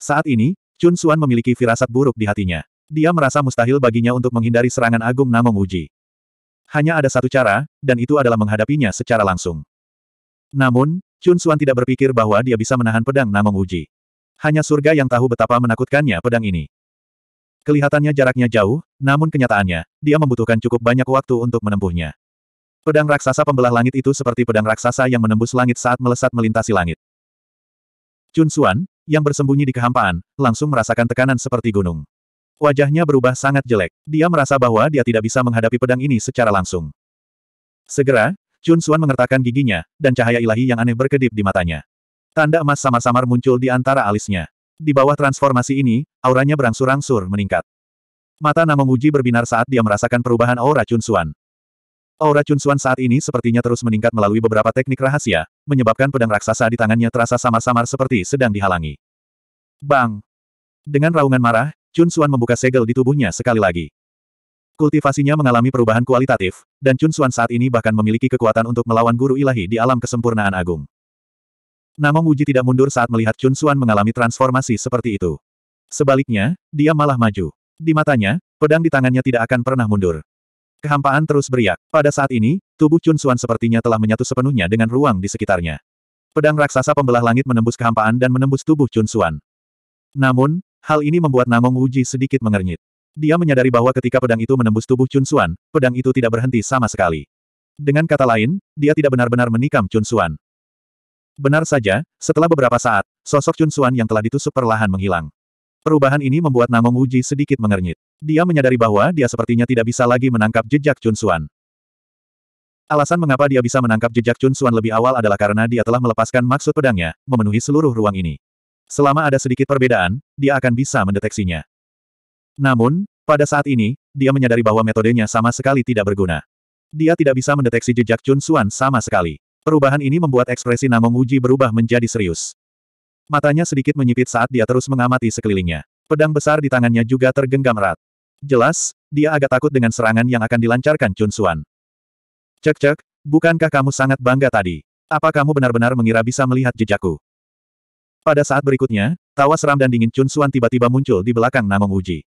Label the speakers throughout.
Speaker 1: Saat ini, Chun Xuan memiliki firasat buruk di hatinya. Dia merasa mustahil baginya untuk menghindari serangan agung Namong Uji. Hanya ada satu cara, dan itu adalah menghadapinya secara langsung. Namun, Chun Xuan tidak berpikir bahwa dia bisa menahan pedang Namong Uji. Hanya surga yang tahu betapa menakutkannya pedang ini. Kelihatannya jaraknya jauh, namun kenyataannya, dia membutuhkan cukup banyak waktu untuk menempuhnya. Pedang raksasa pembelah langit itu seperti pedang raksasa yang menembus langit saat melesat melintasi langit. Chun Xuan, yang bersembunyi di kehampaan, langsung merasakan tekanan seperti gunung. Wajahnya berubah sangat jelek. Dia merasa bahwa dia tidak bisa menghadapi pedang ini secara langsung. Segera, Chun Xuan mengertakkan giginya, dan cahaya ilahi yang aneh berkedip di matanya. Tanda emas samar-samar muncul di antara alisnya. Di bawah transformasi ini, auranya berangsur-angsur meningkat. Mata Uji berbinar saat dia merasakan perubahan aura Chun Xuan. Aura Chun Xuan saat ini sepertinya terus meningkat melalui beberapa teknik rahasia, menyebabkan pedang raksasa di tangannya terasa samar-samar seperti sedang dihalangi. Bang! Dengan raungan marah, Chun Xuan membuka segel di tubuhnya sekali lagi. Kultivasinya mengalami perubahan kualitatif, dan Chun Xuan saat ini bahkan memiliki kekuatan untuk melawan guru ilahi di alam kesempurnaan agung. Namong Uji tidak mundur saat melihat Chun Xuan mengalami transformasi seperti itu. Sebaliknya, dia malah maju. Di matanya, pedang di tangannya tidak akan pernah mundur. Kehampaan terus beriak. Pada saat ini, tubuh Chun Suan sepertinya telah menyatu sepenuhnya dengan ruang di sekitarnya. Pedang raksasa pembelah langit menembus kehampaan dan menembus tubuh Chun Suan. Namun, hal ini membuat Namong Wuji sedikit mengernyit. Dia menyadari bahwa ketika pedang itu menembus tubuh Chun Suan, pedang itu tidak berhenti sama sekali. Dengan kata lain, dia tidak benar-benar menikam Chun Suan. Benar saja, setelah beberapa saat, sosok Chun Suan yang telah ditusuk perlahan menghilang. Perubahan ini membuat Namong Uji sedikit mengernyit. Dia menyadari bahwa dia sepertinya tidak bisa lagi menangkap jejak Suan. Alasan mengapa dia bisa menangkap jejak Suan lebih awal adalah karena dia telah melepaskan maksud pedangnya, memenuhi seluruh ruang ini. Selama ada sedikit perbedaan, dia akan bisa mendeteksinya. Namun, pada saat ini, dia menyadari bahwa metodenya sama sekali tidak berguna. Dia tidak bisa mendeteksi jejak Suan sama sekali. Perubahan ini membuat ekspresi Namong Uji berubah menjadi serius. Matanya sedikit menyipit saat dia terus mengamati sekelilingnya. Pedang besar di tangannya juga tergenggam erat. Jelas, dia agak takut dengan serangan yang akan dilancarkan Chun Suan. Cek-cek, bukankah kamu sangat bangga tadi? Apa kamu benar-benar mengira bisa melihat jejakku? Pada saat berikutnya, tawa seram dan dingin Chun Suan tiba-tiba muncul di belakang Namong Uji.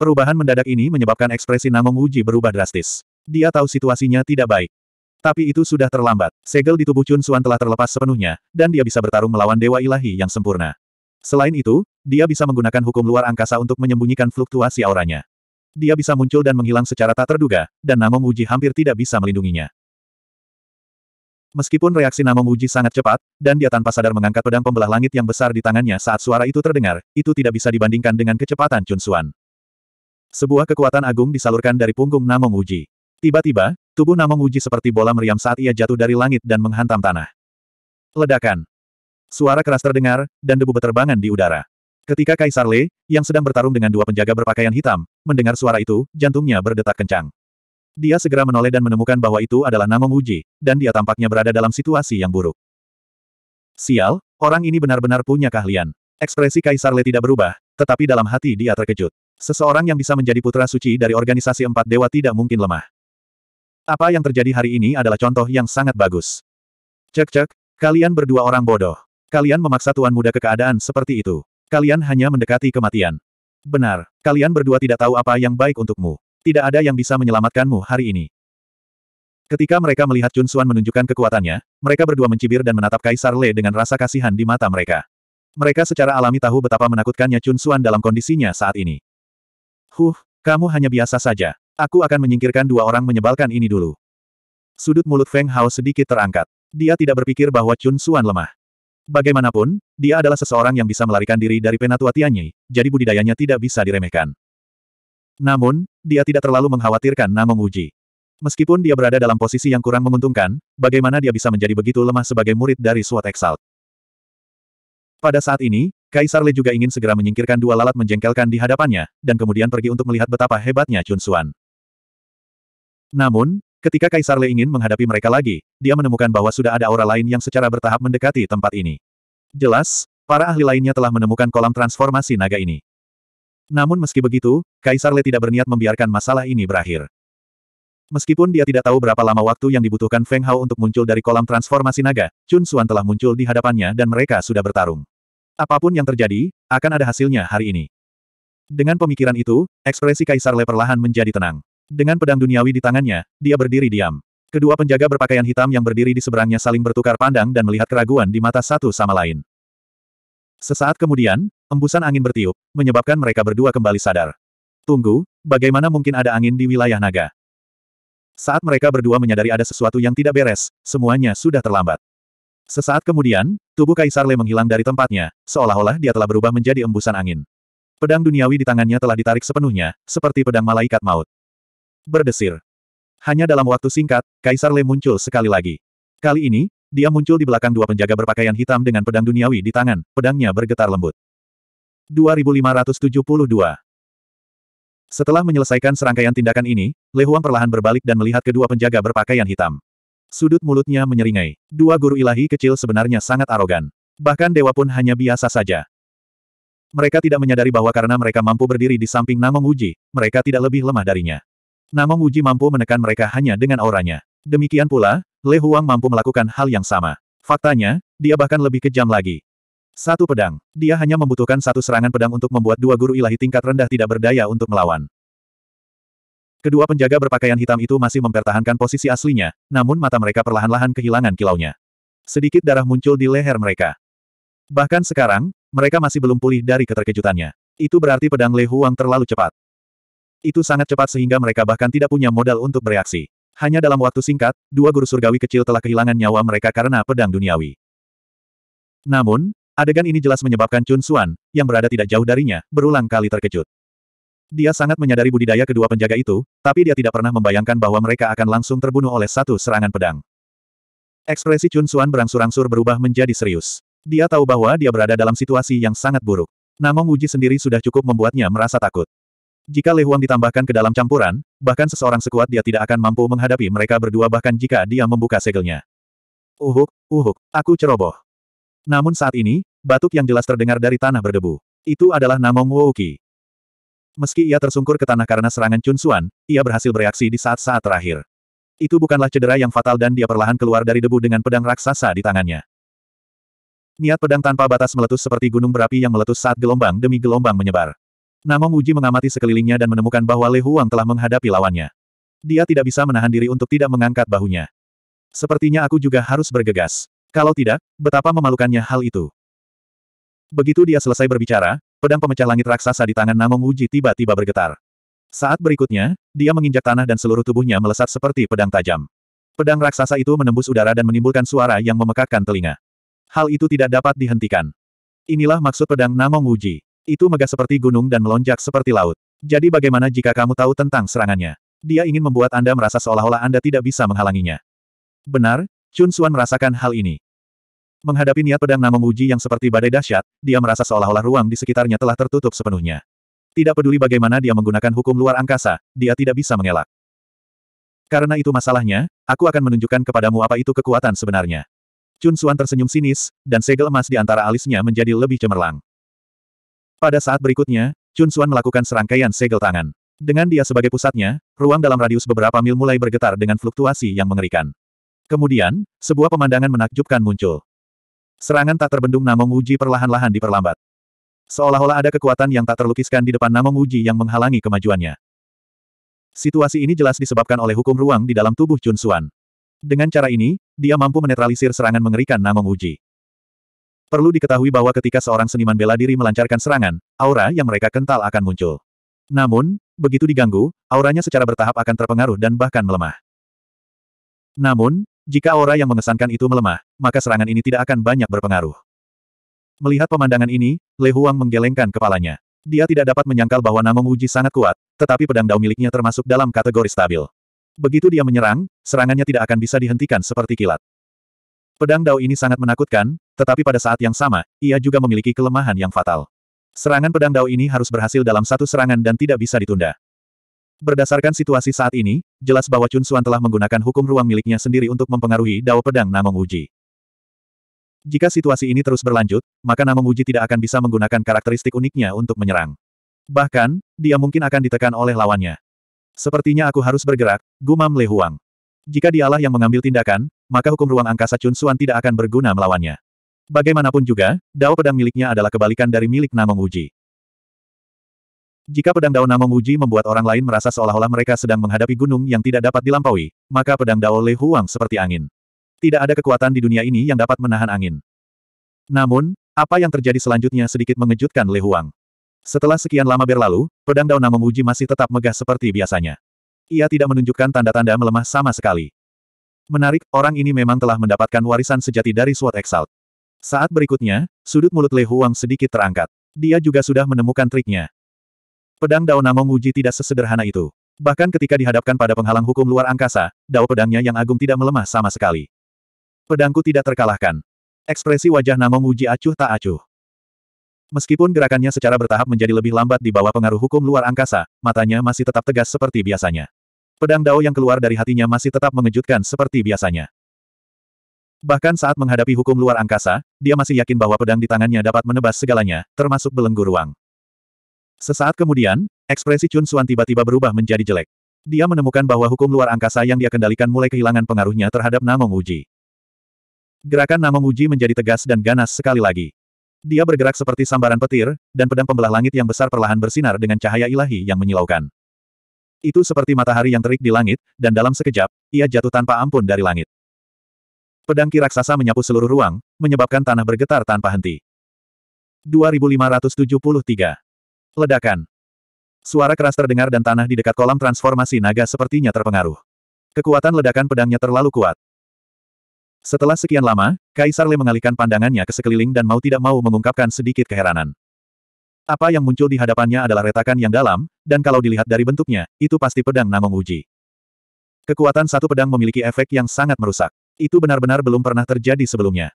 Speaker 1: Perubahan mendadak ini menyebabkan ekspresi Namong Uji berubah drastis. Dia tahu situasinya tidak baik. Tapi itu sudah terlambat. Segel di tubuh Chun Suan telah terlepas sepenuhnya, dan dia bisa bertarung melawan Dewa Ilahi yang sempurna. Selain itu, dia bisa menggunakan hukum luar angkasa untuk menyembunyikan fluktuasi auranya. Dia bisa muncul dan menghilang secara tak terduga, dan Namo Muji hampir tidak bisa melindunginya. Meskipun reaksi Namo Muji sangat cepat, dan dia tanpa sadar mengangkat pedang pembelah langit yang besar di tangannya saat suara itu terdengar, itu tidak bisa dibandingkan dengan kecepatan Chun Suan. Sebuah kekuatan agung disalurkan dari punggung Namo Muji. Tiba-tiba, Tubuh Namong Uji seperti bola meriam saat ia jatuh dari langit dan menghantam tanah. Ledakan. Suara keras terdengar, dan debu beterbangan di udara. Ketika Kaisar Le, yang sedang bertarung dengan dua penjaga berpakaian hitam, mendengar suara itu, jantungnya berdetak kencang. Dia segera menoleh dan menemukan bahwa itu adalah Namong Uji, dan dia tampaknya berada dalam situasi yang buruk. Sial, orang ini benar-benar punya keahlian. Ekspresi Kaisar Le tidak berubah, tetapi dalam hati dia terkejut. Seseorang yang bisa menjadi putra suci dari organisasi empat dewa tidak mungkin lemah. Apa yang terjadi hari ini adalah contoh yang sangat bagus. Cek-cek, kalian berdua orang bodoh. Kalian memaksa tuan muda ke keadaan seperti itu. Kalian hanya mendekati kematian. Benar, kalian berdua tidak tahu apa yang baik untukmu. Tidak ada yang bisa menyelamatkanmu hari ini. Ketika mereka melihat Chun Suan menunjukkan kekuatannya, mereka berdua mencibir dan menatap Kaisar Le dengan rasa kasihan di mata mereka. Mereka secara alami tahu betapa menakutkannya Chun Suan dalam kondisinya saat ini. Huh, kamu hanya biasa saja. Aku akan menyingkirkan dua orang menyebalkan ini dulu. Sudut mulut Feng Hao sedikit terangkat. Dia tidak berpikir bahwa Chun Suan lemah. Bagaimanapun, dia adalah seseorang yang bisa melarikan diri dari penatua Tianyi, jadi budidayanya tidak bisa diremehkan. Namun, dia tidak terlalu mengkhawatirkan Namong Uji. Meskipun dia berada dalam posisi yang kurang menguntungkan, bagaimana dia bisa menjadi begitu lemah sebagai murid dari Suat Exalt? Pada saat ini, Kaisar Le juga ingin segera menyingkirkan dua lalat menjengkelkan di hadapannya, dan kemudian pergi untuk melihat betapa hebatnya Chun Suan. Namun, ketika Kaisar Le ingin menghadapi mereka lagi, dia menemukan bahwa sudah ada aura lain yang secara bertahap mendekati tempat ini. Jelas, para ahli lainnya telah menemukan kolam transformasi naga ini. Namun meski begitu, Kaisar Le tidak berniat membiarkan masalah ini berakhir. Meskipun dia tidak tahu berapa lama waktu yang dibutuhkan Feng Hao untuk muncul dari kolam transformasi naga, Chun Xuan telah muncul di hadapannya dan mereka sudah bertarung. Apapun yang terjadi, akan ada hasilnya hari ini. Dengan pemikiran itu, ekspresi Kaisar Le perlahan menjadi tenang. Dengan pedang duniawi di tangannya, dia berdiri diam. Kedua penjaga berpakaian hitam yang berdiri di seberangnya saling bertukar pandang dan melihat keraguan di mata satu sama lain. Sesaat kemudian, embusan angin bertiup, menyebabkan mereka berdua kembali sadar. Tunggu, bagaimana mungkin ada angin di wilayah naga? Saat mereka berdua menyadari ada sesuatu yang tidak beres, semuanya sudah terlambat. Sesaat kemudian, tubuh Kaisar Le menghilang dari tempatnya, seolah-olah dia telah berubah menjadi embusan angin. Pedang duniawi di tangannya telah ditarik sepenuhnya, seperti pedang malaikat maut berdesir. Hanya dalam waktu singkat, Kaisar Le muncul sekali lagi. Kali ini, dia muncul di belakang dua penjaga berpakaian hitam dengan pedang duniawi di tangan, pedangnya bergetar lembut. 2572 Setelah menyelesaikan serangkaian tindakan ini, Le Huang perlahan berbalik dan melihat kedua penjaga berpakaian hitam. Sudut mulutnya menyeringai. Dua guru ilahi kecil sebenarnya sangat arogan. Bahkan dewa pun hanya biasa saja. Mereka tidak menyadari bahwa karena mereka mampu berdiri di samping Namong Uji, mereka tidak lebih lemah darinya. Namun Uji mampu menekan mereka hanya dengan auranya. Demikian pula, Le Huang mampu melakukan hal yang sama. Faktanya, dia bahkan lebih kejam lagi. Satu pedang. Dia hanya membutuhkan satu serangan pedang untuk membuat dua guru ilahi tingkat rendah tidak berdaya untuk melawan. Kedua penjaga berpakaian hitam itu masih mempertahankan posisi aslinya, namun mata mereka perlahan-lahan kehilangan kilaunya. Sedikit darah muncul di leher mereka. Bahkan sekarang, mereka masih belum pulih dari keterkejutannya. Itu berarti pedang Le Huang terlalu cepat. Itu sangat cepat sehingga mereka bahkan tidak punya modal untuk bereaksi. Hanya dalam waktu singkat, dua guru surgawi kecil telah kehilangan nyawa mereka karena pedang duniawi. Namun, adegan ini jelas menyebabkan Chun Xuan, yang berada tidak jauh darinya, berulang kali terkejut. Dia sangat menyadari budidaya kedua penjaga itu, tapi dia tidak pernah membayangkan bahwa mereka akan langsung terbunuh oleh satu serangan pedang. Ekspresi Chun Xuan berangsur-angsur berubah menjadi serius. Dia tahu bahwa dia berada dalam situasi yang sangat buruk. Namun Wuji sendiri sudah cukup membuatnya merasa takut. Jika Lehuang ditambahkan ke dalam campuran, bahkan seseorang sekuat dia tidak akan mampu menghadapi mereka berdua bahkan jika dia membuka segelnya. Uhuk, uhuk, aku ceroboh. Namun saat ini, batuk yang jelas terdengar dari tanah berdebu. Itu adalah Namong Wouki. Meski ia tersungkur ke tanah karena serangan Suan, ia berhasil bereaksi di saat-saat terakhir. Itu bukanlah cedera yang fatal dan dia perlahan keluar dari debu dengan pedang raksasa di tangannya. Niat pedang tanpa batas meletus seperti gunung berapi yang meletus saat gelombang demi gelombang menyebar. Namong Muji mengamati sekelilingnya dan menemukan bahwa Le Huang telah menghadapi lawannya. Dia tidak bisa menahan diri untuk tidak mengangkat bahunya. Sepertinya aku juga harus bergegas. Kalau tidak, betapa memalukannya hal itu. Begitu dia selesai berbicara, pedang pemecah langit raksasa di tangan Namong Muji tiba-tiba bergetar. Saat berikutnya, dia menginjak tanah dan seluruh tubuhnya melesat seperti pedang tajam. Pedang raksasa itu menembus udara dan menimbulkan suara yang memekakkan telinga. Hal itu tidak dapat dihentikan. Inilah maksud pedang Namong Uji. Itu megah seperti gunung dan melonjak seperti laut. Jadi bagaimana jika kamu tahu tentang serangannya? Dia ingin membuat Anda merasa seolah-olah Anda tidak bisa menghalanginya. Benar, Chun Xuan merasakan hal ini. Menghadapi niat pedang Namong Uji yang seperti badai dahsyat, dia merasa seolah-olah ruang di sekitarnya telah tertutup sepenuhnya. Tidak peduli bagaimana dia menggunakan hukum luar angkasa, dia tidak bisa mengelak. Karena itu masalahnya, aku akan menunjukkan kepadamu apa itu kekuatan sebenarnya. Chun Xuan tersenyum sinis, dan segel emas di antara alisnya menjadi lebih cemerlang. Pada saat berikutnya, Chun Xuan melakukan serangkaian segel tangan. Dengan dia sebagai pusatnya, ruang dalam radius beberapa mil mulai bergetar dengan fluktuasi yang mengerikan. Kemudian, sebuah pemandangan menakjubkan muncul. Serangan tak terbendung Namong Uji perlahan-lahan diperlambat. Seolah-olah ada kekuatan yang tak terlukiskan di depan Namong Uji yang menghalangi kemajuannya. Situasi ini jelas disebabkan oleh hukum ruang di dalam tubuh Chun Xuan. Dengan cara ini, dia mampu menetralisir serangan mengerikan Namong Uji. Perlu diketahui bahwa ketika seorang seniman bela diri melancarkan serangan, aura yang mereka kental akan muncul. Namun, begitu diganggu, auranya secara bertahap akan terpengaruh dan bahkan melemah. Namun, jika aura yang mengesankan itu melemah, maka serangan ini tidak akan banyak berpengaruh. Melihat pemandangan ini, Le Huang menggelengkan kepalanya. Dia tidak dapat menyangkal bahwa Namong Uji sangat kuat, tetapi pedang dao miliknya termasuk dalam kategori stabil. Begitu dia menyerang, serangannya tidak akan bisa dihentikan seperti kilat. Pedang dao ini sangat menakutkan, tetapi pada saat yang sama, ia juga memiliki kelemahan yang fatal. Serangan pedang Dao ini harus berhasil dalam satu serangan dan tidak bisa ditunda. Berdasarkan situasi saat ini, jelas bahwa Chun Suan telah menggunakan hukum ruang miliknya sendiri untuk mempengaruhi Dao Pedang Namong Uji. Jika situasi ini terus berlanjut, maka Namong Uji tidak akan bisa menggunakan karakteristik uniknya untuk menyerang. Bahkan, dia mungkin akan ditekan oleh lawannya. Sepertinya aku harus bergerak, gumam Le Huang. Jika dialah yang mengambil tindakan, maka hukum ruang angkasa Chun Suan tidak akan berguna melawannya. Bagaimanapun juga, dao pedang miliknya adalah kebalikan dari milik Namong Uji. Jika pedang dao Namong Uji membuat orang lain merasa seolah-olah mereka sedang menghadapi gunung yang tidak dapat dilampaui, maka pedang dao Le Huang seperti angin. Tidak ada kekuatan di dunia ini yang dapat menahan angin. Namun, apa yang terjadi selanjutnya sedikit mengejutkan Le Huang. Setelah sekian lama berlalu, pedang Dao Namong Uji masih tetap megah seperti biasanya. Ia tidak menunjukkan tanda-tanda melemah sama sekali. Menarik, orang ini memang telah mendapatkan warisan sejati dari Sword Exalt. Saat berikutnya, sudut mulut Le Huang sedikit terangkat. Dia juga sudah menemukan triknya. Pedang Dao Namong Wuji tidak sesederhana itu. Bahkan ketika dihadapkan pada penghalang hukum luar angkasa, dao pedangnya yang agung tidak melemah sama sekali. Pedangku tidak terkalahkan. Ekspresi wajah Namong Wuji acuh tak acuh. Meskipun gerakannya secara bertahap menjadi lebih lambat di bawah pengaruh hukum luar angkasa, matanya masih tetap tegas seperti biasanya. Pedang Dao yang keluar dari hatinya masih tetap mengejutkan seperti biasanya. Bahkan saat menghadapi hukum luar angkasa, dia masih yakin bahwa pedang di tangannya dapat menebas segalanya, termasuk belenggu ruang. Sesaat kemudian, ekspresi Chun Suan tiba-tiba berubah menjadi jelek. Dia menemukan bahwa hukum luar angkasa yang dia kendalikan mulai kehilangan pengaruhnya terhadap Namong Uji. Gerakan Namong Uji menjadi tegas dan ganas sekali lagi. Dia bergerak seperti sambaran petir, dan pedang pembelah langit yang besar perlahan bersinar dengan cahaya ilahi yang menyilaukan. Itu seperti matahari yang terik di langit, dan dalam sekejap, ia jatuh tanpa ampun dari langit. Pedang ki raksasa menyapu seluruh ruang, menyebabkan tanah bergetar tanpa henti. 2573. Ledakan. Suara keras terdengar dan tanah di dekat kolam transformasi naga sepertinya terpengaruh. Kekuatan ledakan pedangnya terlalu kuat. Setelah sekian lama, Kaisar Le mengalihkan pandangannya ke sekeliling dan mau tidak mau mengungkapkan sedikit keheranan. Apa yang muncul di hadapannya adalah retakan yang dalam, dan kalau dilihat dari bentuknya, itu pasti pedang Namong Uji. Kekuatan satu pedang memiliki efek yang sangat merusak. Itu benar-benar belum pernah terjadi sebelumnya.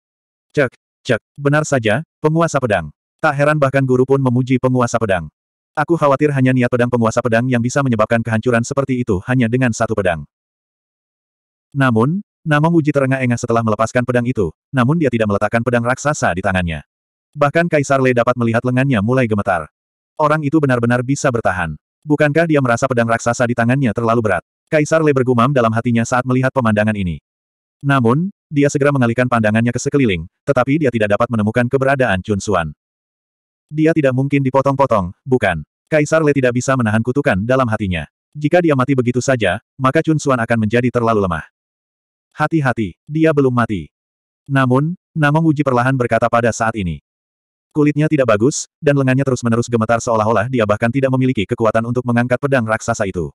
Speaker 1: Cek, cek, benar saja, penguasa pedang. Tak heran bahkan guru pun memuji penguasa pedang. Aku khawatir hanya niat pedang penguasa pedang yang bisa menyebabkan kehancuran seperti itu hanya dengan satu pedang. Namun, Namo Muji terengah-engah setelah melepaskan pedang itu, namun dia tidak meletakkan pedang raksasa di tangannya. Bahkan Kaisar Le dapat melihat lengannya mulai gemetar. Orang itu benar-benar bisa bertahan. Bukankah dia merasa pedang raksasa di tangannya terlalu berat? Kaisar Le bergumam dalam hatinya saat melihat pemandangan ini. Namun, dia segera mengalihkan pandangannya ke sekeliling, tetapi dia tidak dapat menemukan keberadaan Chun Xuan. Dia tidak mungkin dipotong-potong, bukan. Kaisar Le tidak bisa menahan kutukan dalam hatinya. Jika dia mati begitu saja, maka Chun Xuan akan menjadi terlalu lemah. Hati-hati, dia belum mati. Namun, Namong Uji perlahan berkata pada saat ini. Kulitnya tidak bagus, dan lengannya terus-menerus gemetar seolah-olah dia bahkan tidak memiliki kekuatan untuk mengangkat pedang raksasa itu.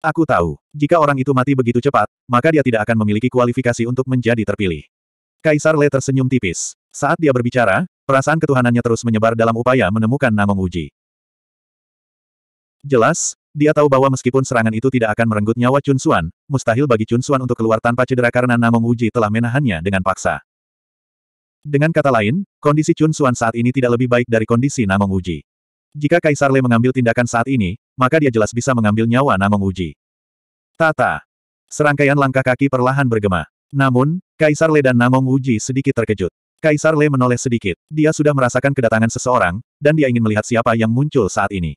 Speaker 1: Aku tahu, jika orang itu mati begitu cepat, maka dia tidak akan memiliki kualifikasi untuk menjadi terpilih. Kaisar Le tersenyum tipis. Saat dia berbicara, perasaan ketuhanannya terus menyebar dalam upaya menemukan Namong Uji. Jelas, dia tahu bahwa meskipun serangan itu tidak akan merenggut nyawa Chun Suan, mustahil bagi Chun Suan untuk keluar tanpa cedera karena Namong Uji telah menahannya dengan paksa. Dengan kata lain, kondisi Chun Suan saat ini tidak lebih baik dari kondisi Namong Uji. Jika Kaisar Le mengambil tindakan saat ini, maka dia jelas bisa mengambil nyawa Namong Uji. Tata. Serangkaian langkah kaki perlahan bergema. Namun, Kaisar Le dan Namong Uji sedikit terkejut. Kaisar Le menoleh sedikit. Dia sudah merasakan kedatangan seseorang, dan dia ingin melihat siapa yang muncul saat ini.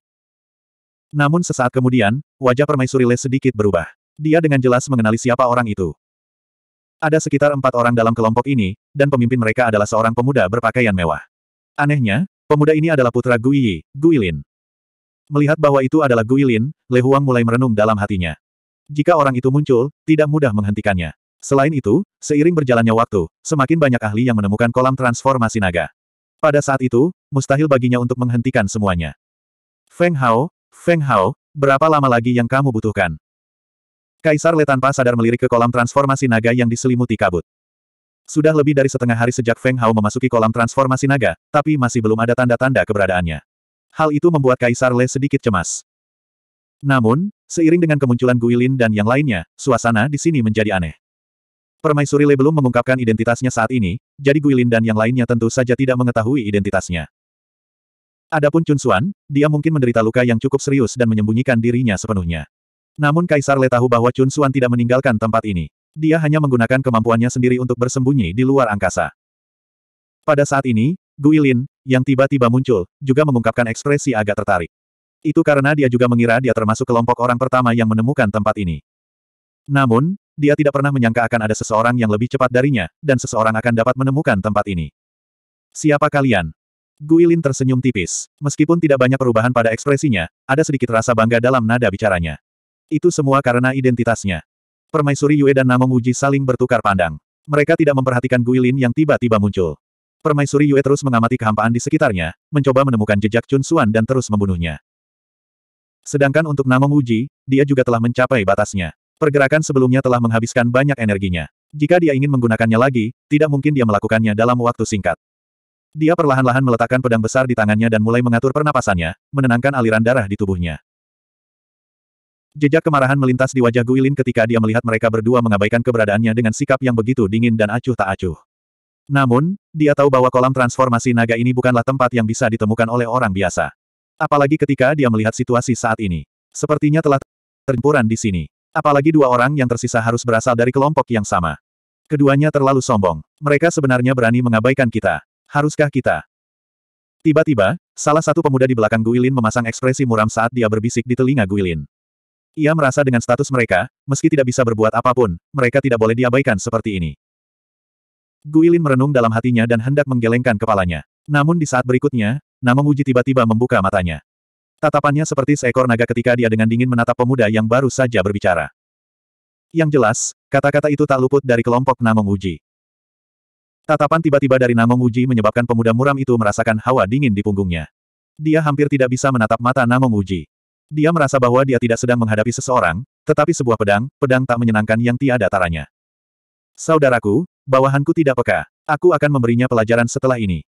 Speaker 1: Namun sesaat kemudian, wajah permaisuri Le sedikit berubah. Dia dengan jelas mengenali siapa orang itu. Ada sekitar empat orang dalam kelompok ini, dan pemimpin mereka adalah seorang pemuda berpakaian mewah. Anehnya, pemuda ini adalah putra Guiyi, Guilin. Melihat bahwa itu adalah Guilin, Le Huang mulai merenung dalam hatinya. Jika orang itu muncul, tidak mudah menghentikannya. Selain itu, seiring berjalannya waktu, semakin banyak ahli yang menemukan kolam transformasi naga. Pada saat itu, mustahil baginya untuk menghentikan semuanya. Feng Hao, Feng Hao, berapa lama lagi yang kamu butuhkan? Kaisar Le tanpa sadar melirik ke kolam transformasi naga yang diselimuti kabut. Sudah lebih dari setengah hari sejak Feng Hao memasuki kolam transformasi naga, tapi masih belum ada tanda-tanda keberadaannya. Hal itu membuat Kaisar Le sedikit cemas. Namun, seiring dengan kemunculan Guilin dan yang lainnya, suasana di sini menjadi aneh. Permaisuri Le belum mengungkapkan identitasnya saat ini, jadi Guilin dan yang lainnya tentu saja tidak mengetahui identitasnya. Adapun Chun Xuan, dia mungkin menderita luka yang cukup serius dan menyembunyikan dirinya sepenuhnya. Namun Kaisar Le tahu bahwa Chun Xuan tidak meninggalkan tempat ini. Dia hanya menggunakan kemampuannya sendiri untuk bersembunyi di luar angkasa. Pada saat ini, Guilin, yang tiba-tiba muncul, juga mengungkapkan ekspresi agak tertarik. Itu karena dia juga mengira dia termasuk kelompok orang pertama yang menemukan tempat ini. Namun, dia tidak pernah menyangka akan ada seseorang yang lebih cepat darinya, dan seseorang akan dapat menemukan tempat ini. Siapa kalian? Guilin tersenyum tipis. Meskipun tidak banyak perubahan pada ekspresinya, ada sedikit rasa bangga dalam nada bicaranya. Itu semua karena identitasnya. Permaisuri Yue dan Namong Uji saling bertukar pandang. Mereka tidak memperhatikan Guilin yang tiba-tiba muncul. Permaisuri Yue terus mengamati kehampaan di sekitarnya, mencoba menemukan jejak Chun Suan dan terus membunuhnya. Sedangkan untuk Namong Wuji, dia juga telah mencapai batasnya. Pergerakan sebelumnya telah menghabiskan banyak energinya. Jika dia ingin menggunakannya lagi, tidak mungkin dia melakukannya dalam waktu singkat. Dia perlahan-lahan meletakkan pedang besar di tangannya dan mulai mengatur pernapasannya, menenangkan aliran darah di tubuhnya. Jejak kemarahan melintas di wajah Guilin ketika dia melihat mereka berdua mengabaikan keberadaannya dengan sikap yang begitu dingin dan acuh tak acuh. Namun, dia tahu bahwa kolam transformasi naga ini bukanlah tempat yang bisa ditemukan oleh orang biasa. Apalagi ketika dia melihat situasi saat ini. Sepertinya telah terjempuran di sini. Apalagi dua orang yang tersisa harus berasal dari kelompok yang sama. Keduanya terlalu sombong. Mereka sebenarnya berani mengabaikan kita. Haruskah kita? Tiba-tiba, salah satu pemuda di belakang Guilin memasang ekspresi muram saat dia berbisik di telinga Guilin. Ia merasa dengan status mereka, meski tidak bisa berbuat apapun, mereka tidak boleh diabaikan seperti ini. Guilin merenung dalam hatinya dan hendak menggelengkan kepalanya. Namun di saat berikutnya, Namong Uji tiba-tiba membuka matanya. Tatapannya seperti seekor naga ketika dia dengan dingin menatap pemuda yang baru saja berbicara. Yang jelas, kata-kata itu tak luput dari kelompok Namong Uji. Tatapan tiba-tiba dari Namong Uji menyebabkan pemuda muram itu merasakan hawa dingin di punggungnya. Dia hampir tidak bisa menatap mata Namong Uji. Dia merasa bahwa dia tidak sedang menghadapi seseorang, tetapi sebuah pedang, pedang tak menyenangkan yang tiada taranya. Saudaraku, Bawahanku tidak peka. Aku akan memberinya pelajaran setelah ini.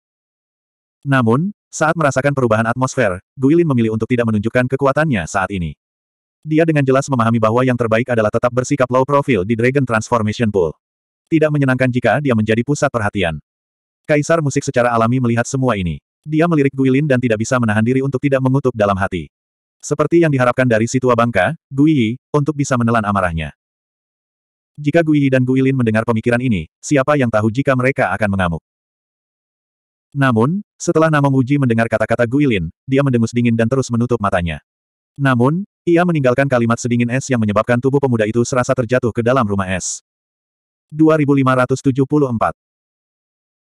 Speaker 1: Namun, saat merasakan perubahan atmosfer, Guilin memilih untuk tidak menunjukkan kekuatannya saat ini. Dia dengan jelas memahami bahwa yang terbaik adalah tetap bersikap low profile di Dragon Transformation Pool. Tidak menyenangkan jika dia menjadi pusat perhatian. Kaisar musik secara alami melihat semua ini. Dia melirik Guilin dan tidak bisa menahan diri untuk tidak mengutuk dalam hati. Seperti yang diharapkan dari si tua bangka, Gui Yi, untuk bisa menelan amarahnya. Jika Guili dan Guilin mendengar pemikiran ini, siapa yang tahu jika mereka akan mengamuk. Namun, setelah Namong Uji mendengar kata-kata Guilin, dia mendengus dingin dan terus menutup matanya. Namun, ia meninggalkan kalimat sedingin es yang menyebabkan tubuh pemuda itu serasa terjatuh ke dalam rumah es. 2574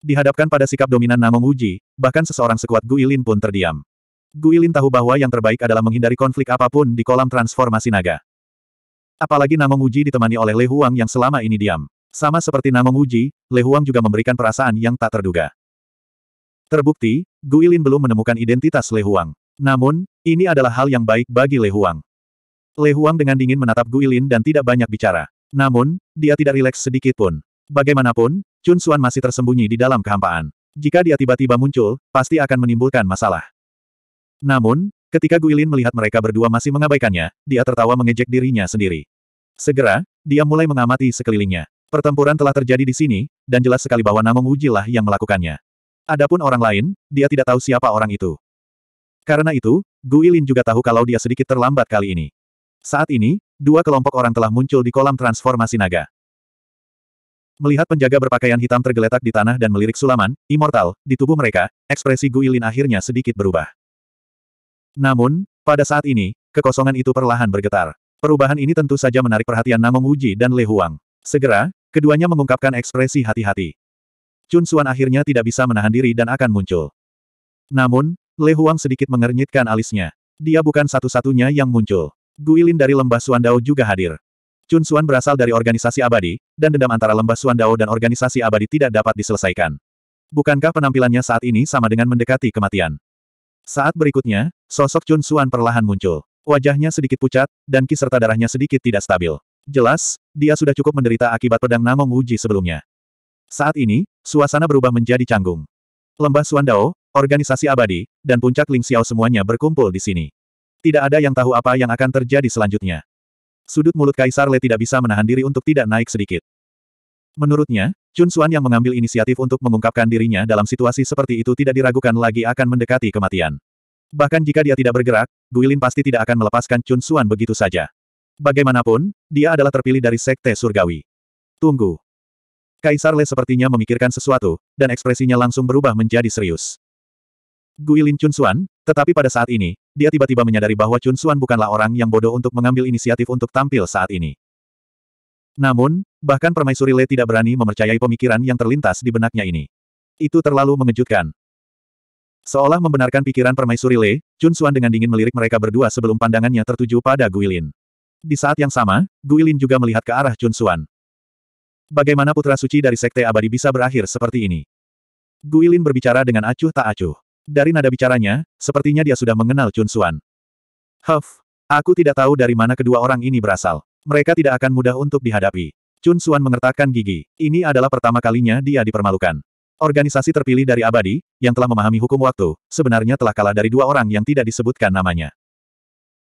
Speaker 1: Dihadapkan pada sikap dominan Namong Uji, bahkan seseorang sekuat Guilin pun terdiam. Guilin tahu bahwa yang terbaik adalah menghindari konflik apapun di kolam transformasi naga. Apalagi Namong Uji ditemani oleh Le Huang yang selama ini diam. Sama seperti Namong Uji, Le Huang juga memberikan perasaan yang tak terduga. Terbukti, Guilin belum menemukan identitas Le Huang. Namun, ini adalah hal yang baik bagi Le Huang. Le Huang dengan dingin menatap Guilin dan tidak banyak bicara. Namun, dia tidak rileks sedikit pun. Bagaimanapun, Chun Suan masih tersembunyi di dalam kehampaan. Jika dia tiba-tiba muncul, pasti akan menimbulkan masalah. Namun, Ketika Guilin melihat mereka berdua masih mengabaikannya, dia tertawa mengejek dirinya sendiri. Segera, dia mulai mengamati sekelilingnya. Pertempuran telah terjadi di sini, dan jelas sekali bahwa Namong Ujilah yang melakukannya. Adapun orang lain, dia tidak tahu siapa orang itu. Karena itu, Guilin juga tahu kalau dia sedikit terlambat kali ini. Saat ini, dua kelompok orang telah muncul di kolam transformasi naga. Melihat penjaga berpakaian hitam tergeletak di tanah dan melirik sulaman, immortal, di tubuh mereka, ekspresi Guilin akhirnya sedikit berubah. Namun, pada saat ini, kekosongan itu perlahan bergetar. Perubahan ini tentu saja menarik perhatian Namong Wuji dan Le Huang. Segera, keduanya mengungkapkan ekspresi hati-hati. Chun Xuan akhirnya tidak bisa menahan diri dan akan muncul. Namun, Le Huang sedikit mengernyitkan alisnya. Dia bukan satu-satunya yang muncul. Guilin dari lembah Dao juga hadir. Chun Xuan berasal dari organisasi abadi, dan dendam antara lembah Dao dan organisasi abadi tidak dapat diselesaikan. Bukankah penampilannya saat ini sama dengan mendekati kematian? Saat berikutnya, sosok Chun Suan perlahan muncul. Wajahnya sedikit pucat, dan ki serta darahnya sedikit tidak stabil. Jelas, dia sudah cukup menderita akibat pedang Namong Wuji sebelumnya. Saat ini, suasana berubah menjadi canggung. Lembah Dao, organisasi abadi, dan puncak Ling Xiao semuanya berkumpul di sini. Tidak ada yang tahu apa yang akan terjadi selanjutnya. Sudut mulut Kaisar Le tidak bisa menahan diri untuk tidak naik sedikit. Menurutnya, Chun Xuan yang mengambil inisiatif untuk mengungkapkan dirinya dalam situasi seperti itu tidak diragukan lagi akan mendekati kematian. Bahkan jika dia tidak bergerak, Guilin pasti tidak akan melepaskan Chun Xuan begitu saja. Bagaimanapun, dia adalah terpilih dari Sekte Surgawi. Tunggu. Kaisar Le sepertinya memikirkan sesuatu, dan ekspresinya langsung berubah menjadi serius. Guilin Chun Xuan, tetapi pada saat ini, dia tiba-tiba menyadari bahwa Chun Xuan bukanlah orang yang bodoh untuk mengambil inisiatif untuk tampil saat ini. Namun, bahkan permaisuri Le tidak berani mempercayai pemikiran yang terlintas di benaknya ini. Itu terlalu mengejutkan. Seolah membenarkan pikiran permaisuri Le, Chun Xuan dengan dingin melirik mereka berdua sebelum pandangannya tertuju pada Guilin. Di saat yang sama, Guilin juga melihat ke arah Chun Xuan. Bagaimana putra suci dari Sekte Abadi bisa berakhir seperti ini? Guilin berbicara dengan acuh tak acuh. Dari nada bicaranya, sepertinya dia sudah mengenal Chun Xuan. Huff, aku tidak tahu dari mana kedua orang ini berasal. Mereka tidak akan mudah untuk dihadapi. Chun Suan mengertakkan gigi. Ini adalah pertama kalinya dia dipermalukan. Organisasi terpilih dari abadi, yang telah memahami hukum waktu, sebenarnya telah kalah dari dua orang yang tidak disebutkan namanya.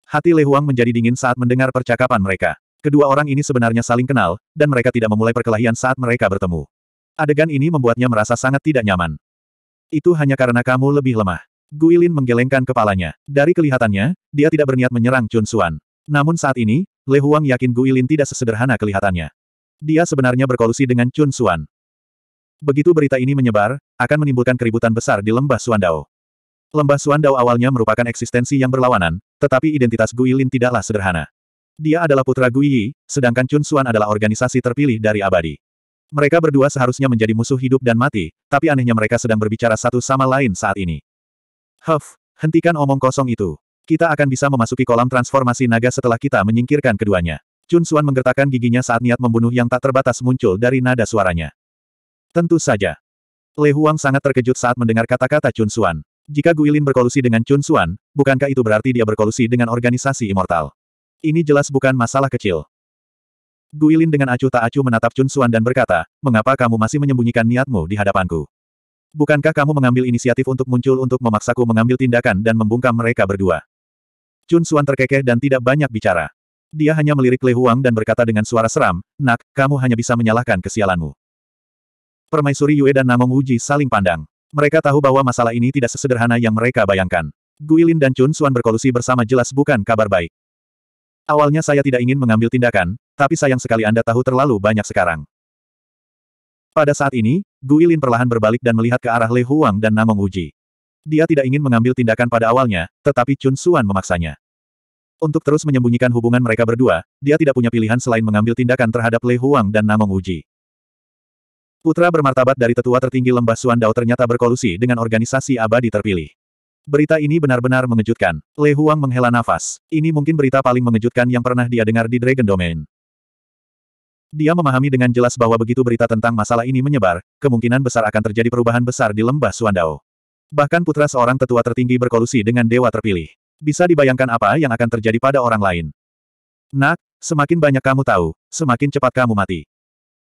Speaker 1: Hati Le Huang menjadi dingin saat mendengar percakapan mereka. Kedua orang ini sebenarnya saling kenal, dan mereka tidak memulai perkelahian saat mereka bertemu. Adegan ini membuatnya merasa sangat tidak nyaman. Itu hanya karena kamu lebih lemah. Guilin menggelengkan kepalanya. Dari kelihatannya, dia tidak berniat menyerang Chun Suan. Namun saat ini, Le Huang yakin Guilin tidak sesederhana kelihatannya. Dia sebenarnya berkolusi dengan Chun Xuan. Begitu berita ini menyebar, akan menimbulkan keributan besar di lembah Suandao. Lembah Suandao awalnya merupakan eksistensi yang berlawanan, tetapi identitas Guilin tidaklah sederhana. Dia adalah putra Gui Yi, sedangkan Chun Xuan adalah organisasi terpilih dari abadi. Mereka berdua seharusnya menjadi musuh hidup dan mati, tapi anehnya mereka sedang berbicara satu sama lain saat ini. Huff, hentikan omong kosong itu. Kita akan bisa memasuki kolam transformasi naga setelah kita menyingkirkan keduanya. Chun Suan menggertakkan giginya saat niat membunuh yang tak terbatas muncul dari nada suaranya. Tentu saja. Le Huang sangat terkejut saat mendengar kata-kata Chun Suan. Jika Guilin berkolusi dengan Chun Suan, bukankah itu berarti dia berkolusi dengan organisasi immortal? Ini jelas bukan masalah kecil. Guilin dengan acuh tak acuh menatap Chun Suan dan berkata, mengapa kamu masih menyembunyikan niatmu di hadapanku? Bukankah kamu mengambil inisiatif untuk muncul untuk memaksaku mengambil tindakan dan membungkam mereka berdua? Chun Suan terkekeh dan tidak banyak bicara. Dia hanya melirik Le Huang dan berkata dengan suara seram, Nak, kamu hanya bisa menyalahkan kesialanmu. Permaisuri Yue dan Namong Uji saling pandang. Mereka tahu bahwa masalah ini tidak sesederhana yang mereka bayangkan. Guilin dan Chun Suan berkolusi bersama jelas bukan kabar baik. Awalnya saya tidak ingin mengambil tindakan, tapi sayang sekali Anda tahu terlalu banyak sekarang. Pada saat ini, Guilin perlahan berbalik dan melihat ke arah Le Huang dan Namong Uji. Dia tidak ingin mengambil tindakan pada awalnya, tetapi Chun Suan memaksanya. Untuk terus menyembunyikan hubungan mereka berdua, dia tidak punya pilihan selain mengambil tindakan terhadap Lei Huang dan Namong Uji. Putra bermartabat dari tetua tertinggi lembah Suan Dao ternyata berkolusi dengan organisasi abadi terpilih. Berita ini benar-benar mengejutkan. Lei Huang menghela nafas. Ini mungkin berita paling mengejutkan yang pernah dia dengar di Dragon Domain. Dia memahami dengan jelas bahwa begitu berita tentang masalah ini menyebar, kemungkinan besar akan terjadi perubahan besar di lembah Suandao. Bahkan putra seorang tetua tertinggi berkolusi dengan dewa terpilih. Bisa dibayangkan apa yang akan terjadi pada orang lain. Nak, semakin banyak kamu tahu, semakin cepat kamu mati.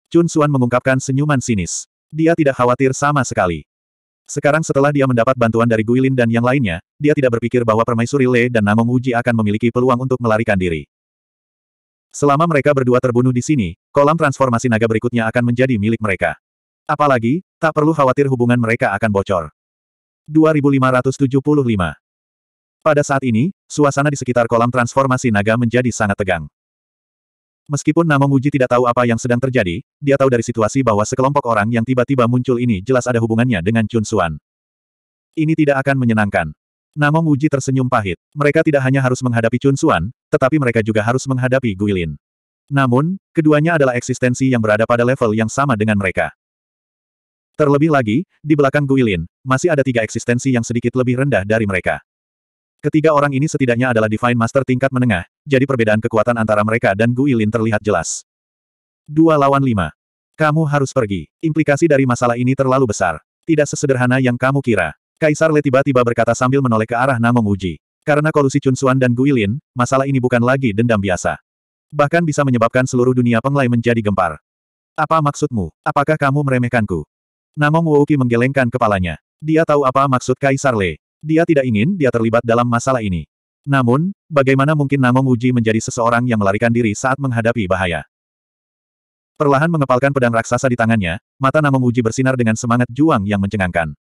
Speaker 1: Chun Suan mengungkapkan senyuman sinis. Dia tidak khawatir sama sekali. Sekarang setelah dia mendapat bantuan dari Guilin dan yang lainnya, dia tidak berpikir bahwa Permaisuri Le dan Namong Uji akan memiliki peluang untuk melarikan diri. Selama mereka berdua terbunuh di sini, kolam transformasi naga berikutnya akan menjadi milik mereka. Apalagi, tak perlu khawatir hubungan mereka akan bocor. 2575 pada saat ini, suasana di sekitar kolam transformasi naga menjadi sangat tegang. Meskipun Namo Muji tidak tahu apa yang sedang terjadi, dia tahu dari situasi bahwa sekelompok orang yang tiba-tiba muncul ini jelas ada hubungannya dengan Chun Suan. Ini tidak akan menyenangkan. Namo Muji tersenyum pahit. Mereka tidak hanya harus menghadapi Chun Suan, tetapi mereka juga harus menghadapi Guilin. Namun, keduanya adalah eksistensi yang berada pada level yang sama dengan mereka. Terlebih lagi, di belakang Guilin, masih ada tiga eksistensi yang sedikit lebih rendah dari mereka. Ketiga orang ini setidaknya adalah Divine Master tingkat menengah, jadi perbedaan kekuatan antara mereka dan Guilin terlihat jelas. Dua lawan lima. Kamu harus pergi. Implikasi dari masalah ini terlalu besar. Tidak sesederhana yang kamu kira. Kaisar Le tiba-tiba berkata sambil menoleh ke arah Namo Uji. Karena kolusi Suan dan Guilin, masalah ini bukan lagi dendam biasa. Bahkan bisa menyebabkan seluruh dunia penglai menjadi gempar. Apa maksudmu? Apakah kamu meremehkanku? Namong Wouki menggelengkan kepalanya. Dia tahu apa maksud Kaisar Le. Dia tidak ingin dia terlibat dalam masalah ini. Namun, bagaimana mungkin Namong Uji menjadi seseorang yang melarikan diri saat menghadapi bahaya? Perlahan mengepalkan pedang raksasa di tangannya, mata Namong Uji bersinar dengan semangat juang yang mencengangkan.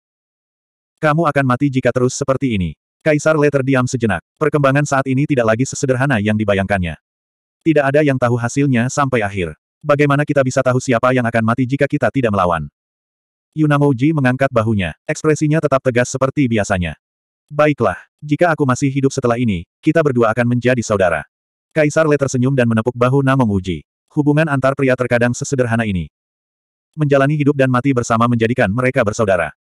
Speaker 1: Kamu akan mati jika terus seperti ini. Kaisar Le terdiam sejenak. Perkembangan saat ini tidak lagi sesederhana yang dibayangkannya. Tidak ada yang tahu hasilnya sampai akhir. Bagaimana kita bisa tahu siapa yang akan mati jika kita tidak melawan? Yunamouji mengangkat bahunya. Ekspresinya tetap tegas seperti biasanya. Baiklah, jika aku masih hidup setelah ini, kita berdua akan menjadi saudara. Kaisar Le tersenyum dan menepuk bahu Namong Uji. Hubungan antar pria terkadang sesederhana ini. Menjalani hidup dan mati bersama menjadikan mereka bersaudara.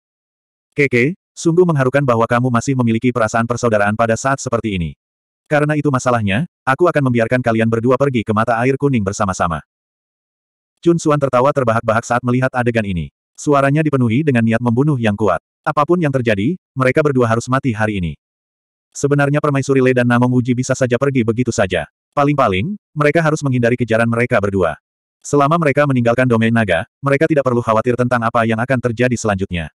Speaker 1: Keke, sungguh mengharukan bahwa kamu masih memiliki perasaan persaudaraan pada saat seperti ini. Karena itu masalahnya, aku akan membiarkan kalian berdua pergi ke mata air kuning bersama-sama. Chun Suan tertawa terbahak-bahak saat melihat adegan ini. Suaranya dipenuhi dengan niat membunuh yang kuat. Apapun yang terjadi, mereka berdua harus mati hari ini. Sebenarnya permaisuri Le dan Namong Uji bisa saja pergi begitu saja. Paling-paling, mereka harus menghindari kejaran mereka berdua. Selama mereka meninggalkan domain naga, mereka tidak perlu khawatir tentang apa yang akan terjadi selanjutnya.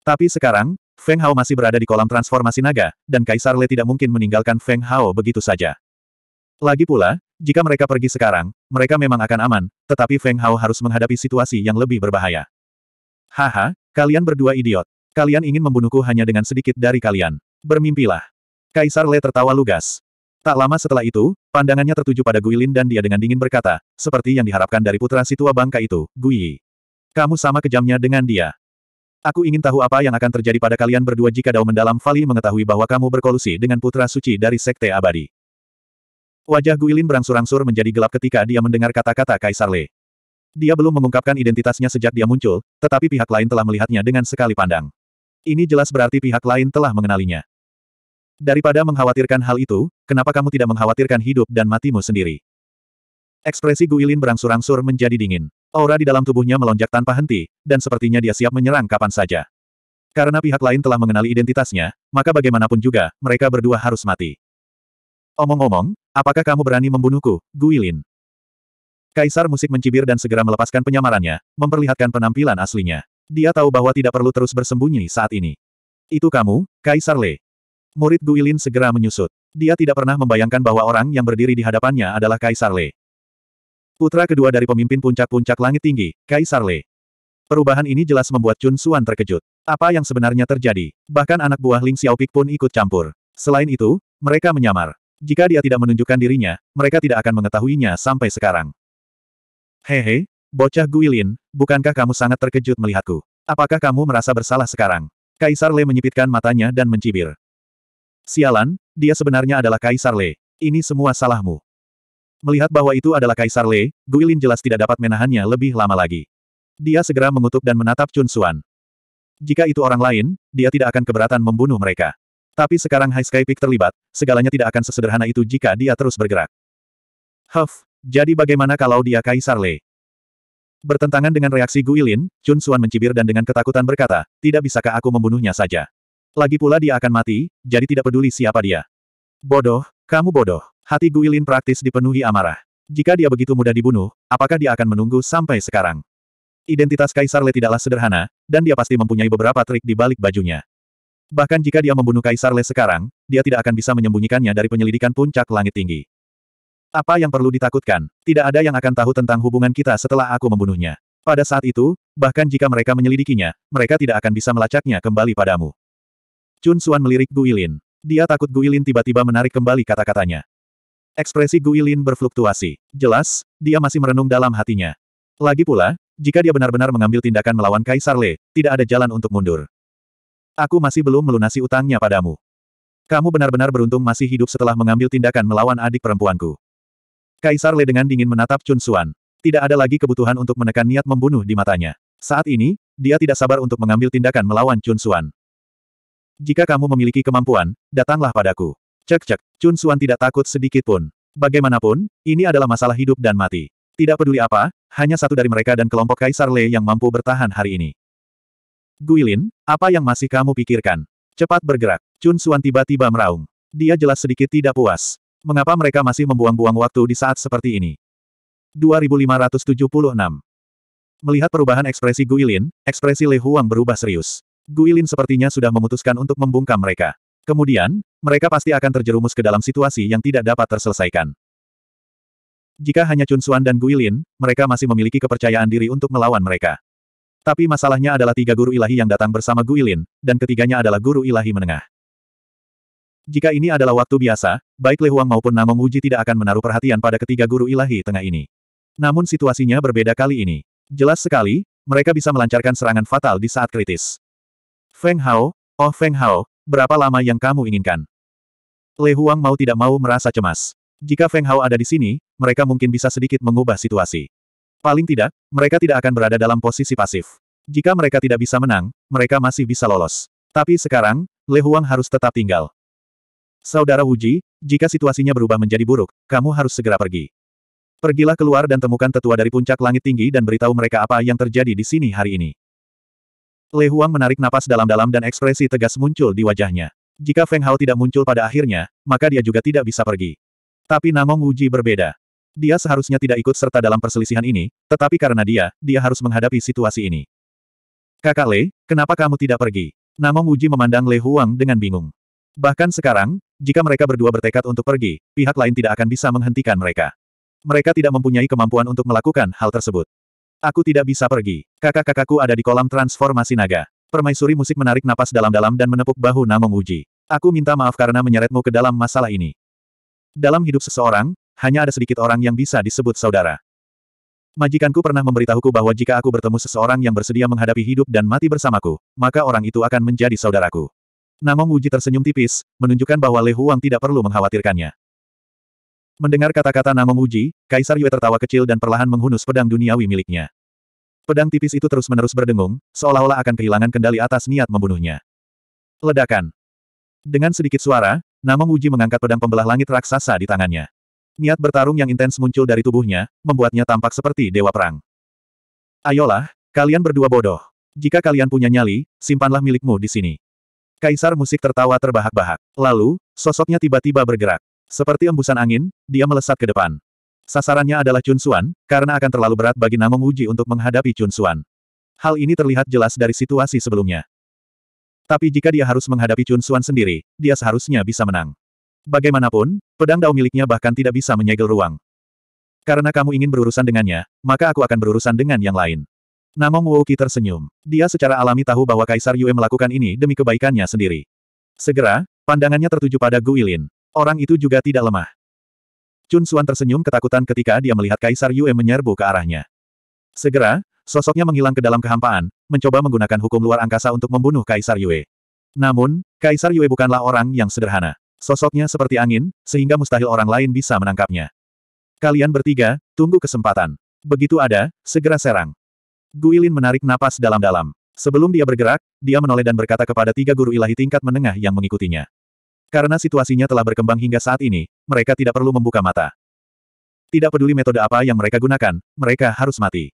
Speaker 1: Tapi sekarang, Feng Hao masih berada di kolam transformasi naga, dan Kaisar Le tidak mungkin meninggalkan Feng Hao begitu saja. Lagi pula, jika mereka pergi sekarang, mereka memang akan aman, tetapi Feng Hao harus menghadapi situasi yang lebih berbahaya. Haha, kalian berdua idiot. Kalian ingin membunuhku hanya dengan sedikit dari kalian. Bermimpilah. Kaisar Le tertawa lugas. Tak lama setelah itu, pandangannya tertuju pada Guilin dan dia dengan dingin berkata, seperti yang diharapkan dari putra si tua bangka itu, Gui. Kamu sama kejamnya dengan dia. Aku ingin tahu apa yang akan terjadi pada kalian berdua jika Dao Mendalam Fali mengetahui bahwa kamu berkolusi dengan putra suci dari Sekte Abadi. Wajah Guilin berangsur-angsur menjadi gelap ketika dia mendengar kata-kata Kaisar Le. Dia belum mengungkapkan identitasnya sejak dia muncul, tetapi pihak lain telah melihatnya dengan sekali pandang. Ini jelas berarti pihak lain telah mengenalinya. Daripada mengkhawatirkan hal itu, kenapa kamu tidak mengkhawatirkan hidup dan matimu sendiri? Ekspresi Guilin berangsur-angsur menjadi dingin. Aura di dalam tubuhnya melonjak tanpa henti, dan sepertinya dia siap menyerang kapan saja. Karena pihak lain telah mengenali identitasnya, maka bagaimanapun juga, mereka berdua harus mati. Omong-omong, apakah kamu berani membunuhku, Guilin? Kaisar musik mencibir dan segera melepaskan penyamarannya, memperlihatkan penampilan aslinya. Dia tahu bahwa tidak perlu terus bersembunyi saat ini. Itu kamu, Kaisar Le. Murid Guilin segera menyusut. Dia tidak pernah membayangkan bahwa orang yang berdiri di hadapannya adalah Kaisar Le. Putra kedua dari pemimpin puncak-puncak langit tinggi, Kaisar Le. Perubahan ini jelas membuat Chun Suan terkejut. Apa yang sebenarnya terjadi? Bahkan anak buah Ling Xiaopik pun ikut campur. Selain itu, mereka menyamar. Jika dia tidak menunjukkan dirinya, mereka tidak akan mengetahuinya sampai sekarang. Hehe, bocah Guilin, bukankah kamu sangat terkejut melihatku? Apakah kamu merasa bersalah sekarang? Kaisar Le menyipitkan matanya dan mencibir. Sialan, dia sebenarnya adalah Kaisar Le. Ini semua salahmu. Melihat bahwa itu adalah Kaisar Le, Guilin jelas tidak dapat menahannya lebih lama lagi. Dia segera mengutuk dan menatap Chun Suan. Jika itu orang lain, dia tidak akan keberatan membunuh mereka. Tapi sekarang High Sky Peak terlibat, segalanya tidak akan sesederhana itu jika dia terus bergerak. Huff, jadi bagaimana kalau dia Kaisar Le? Bertentangan dengan reaksi Guilin, Chun Suan mencibir dan dengan ketakutan berkata, tidak bisakah aku membunuhnya saja. Lagi pula dia akan mati, jadi tidak peduli siapa dia. Bodoh, kamu bodoh. Hati Guilin praktis dipenuhi amarah. Jika dia begitu mudah dibunuh, apakah dia akan menunggu sampai sekarang? Identitas Kaisar Le tidaklah sederhana, dan dia pasti mempunyai beberapa trik di balik bajunya. Bahkan jika dia membunuh Kaisar Le sekarang, dia tidak akan bisa menyembunyikannya dari penyelidikan puncak langit tinggi. Apa yang perlu ditakutkan? Tidak ada yang akan tahu tentang hubungan kita setelah aku membunuhnya. Pada saat itu, bahkan jika mereka menyelidikinya, mereka tidak akan bisa melacaknya kembali padamu. Chun Suan melirik Guilin. Dia takut Guilin tiba-tiba menarik kembali kata-katanya. Ekspresi Guilin berfluktuasi. Jelas, dia masih merenung dalam hatinya. Lagi pula, jika dia benar-benar mengambil tindakan melawan Kaisar Le, tidak ada jalan untuk mundur. Aku masih belum melunasi utangnya padamu. Kamu benar-benar beruntung masih hidup setelah mengambil tindakan melawan adik perempuanku. Kaisar Le dengan dingin menatap Chun Xuan. Tidak ada lagi kebutuhan untuk menekan niat membunuh di matanya. Saat ini, dia tidak sabar untuk mengambil tindakan melawan Chun Xuan. Jika kamu memiliki kemampuan, datanglah padaku. Cek-cek, Chun Xuan tidak takut sedikit pun. Bagaimanapun, ini adalah masalah hidup dan mati. Tidak peduli apa, hanya satu dari mereka dan kelompok Kaisar Le yang mampu bertahan hari ini. Guilin, apa yang masih kamu pikirkan? Cepat bergerak. Chun Xuan tiba-tiba meraung. Dia jelas sedikit tidak puas. Mengapa mereka masih membuang-buang waktu di saat seperti ini? 2576 Melihat perubahan ekspresi Guilin, ekspresi Le Huang berubah serius. Guilin sepertinya sudah memutuskan untuk membungkam mereka. Kemudian, mereka pasti akan terjerumus ke dalam situasi yang tidak dapat terselesaikan. Jika hanya Chun Xuan dan Guilin, mereka masih memiliki kepercayaan diri untuk melawan mereka. Tapi masalahnya adalah tiga guru ilahi yang datang bersama Guilin, dan ketiganya adalah guru ilahi menengah. Jika ini adalah waktu biasa, baik Le Huang maupun Namong Wuji tidak akan menaruh perhatian pada ketiga guru ilahi tengah ini. Namun situasinya berbeda kali ini. Jelas sekali, mereka bisa melancarkan serangan fatal di saat kritis. Feng Hao, oh Feng Hao, berapa lama yang kamu inginkan? Le Huang mau tidak mau merasa cemas. Jika Feng Hao ada di sini, mereka mungkin bisa sedikit mengubah situasi. Paling tidak, mereka tidak akan berada dalam posisi pasif. Jika mereka tidak bisa menang, mereka masih bisa lolos. Tapi sekarang, Le Huang harus tetap tinggal. Saudara Wuji, jika situasinya berubah menjadi buruk, kamu harus segera pergi. Pergilah keluar dan temukan tetua dari puncak langit tinggi dan beritahu mereka apa yang terjadi di sini hari ini. Lei Huang menarik napas dalam-dalam dan ekspresi tegas muncul di wajahnya. Jika Feng Hao tidak muncul pada akhirnya, maka dia juga tidak bisa pergi. Tapi Namong Wuji berbeda. Dia seharusnya tidak ikut serta dalam perselisihan ini, tetapi karena dia, dia harus menghadapi situasi ini. Kakak Le, kenapa kamu tidak pergi? Namong Wuji memandang Lei Huang dengan bingung. Bahkan sekarang, jika mereka berdua bertekad untuk pergi, pihak lain tidak akan bisa menghentikan mereka. Mereka tidak mempunyai kemampuan untuk melakukan hal tersebut. Aku tidak bisa pergi. Kakak-kakakku ada di kolam transformasi naga. Permaisuri musik menarik napas dalam-dalam dan menepuk bahu Namong Uji. Aku minta maaf karena menyeretmu ke dalam masalah ini. Dalam hidup seseorang, hanya ada sedikit orang yang bisa disebut saudara. Majikanku pernah memberitahuku bahwa jika aku bertemu seseorang yang bersedia menghadapi hidup dan mati bersamaku, maka orang itu akan menjadi saudaraku. Namong Muji tersenyum tipis, menunjukkan bahwa Le Huang tidak perlu mengkhawatirkannya. Mendengar kata-kata Namong Muji, Kaisar Yue tertawa kecil dan perlahan menghunus pedang duniawi miliknya. Pedang tipis itu terus-menerus berdengung, seolah-olah akan kehilangan kendali atas niat membunuhnya. Ledakan. Dengan sedikit suara, Namong Muji mengangkat pedang pembelah langit raksasa di tangannya. Niat bertarung yang intens muncul dari tubuhnya, membuatnya tampak seperti dewa perang. Ayolah, kalian berdua bodoh. Jika kalian punya nyali, simpanlah milikmu di sini. Kaisar musik tertawa terbahak-bahak. Lalu, sosoknya tiba-tiba bergerak. Seperti embusan angin, dia melesat ke depan. Sasarannya adalah Chun Xuan, karena akan terlalu berat bagi Namong Uji untuk menghadapi Chun Xuan. Hal ini terlihat jelas dari situasi sebelumnya. Tapi jika dia harus menghadapi Chun Xuan sendiri, dia seharusnya bisa menang. Bagaimanapun, pedang dao miliknya bahkan tidak bisa menyegel ruang. Karena kamu ingin berurusan dengannya, maka aku akan berurusan dengan yang lain. Namong Wouki tersenyum. Dia secara alami tahu bahwa Kaisar Yue melakukan ini demi kebaikannya sendiri. Segera, pandangannya tertuju pada Gu Yilin. Orang itu juga tidak lemah. Chun Xuan tersenyum ketakutan ketika dia melihat Kaisar Yue menyerbu ke arahnya. Segera, sosoknya menghilang ke dalam kehampaan, mencoba menggunakan hukum luar angkasa untuk membunuh Kaisar Yue. Namun, Kaisar Yue bukanlah orang yang sederhana. Sosoknya seperti angin, sehingga mustahil orang lain bisa menangkapnya. Kalian bertiga, tunggu kesempatan. Begitu ada, segera serang. Guilin menarik napas dalam-dalam. Sebelum dia bergerak, dia menoleh dan berkata kepada tiga guru ilahi tingkat menengah yang mengikutinya. Karena situasinya telah berkembang hingga saat ini, mereka tidak perlu membuka mata. Tidak peduli metode apa yang mereka gunakan, mereka harus mati.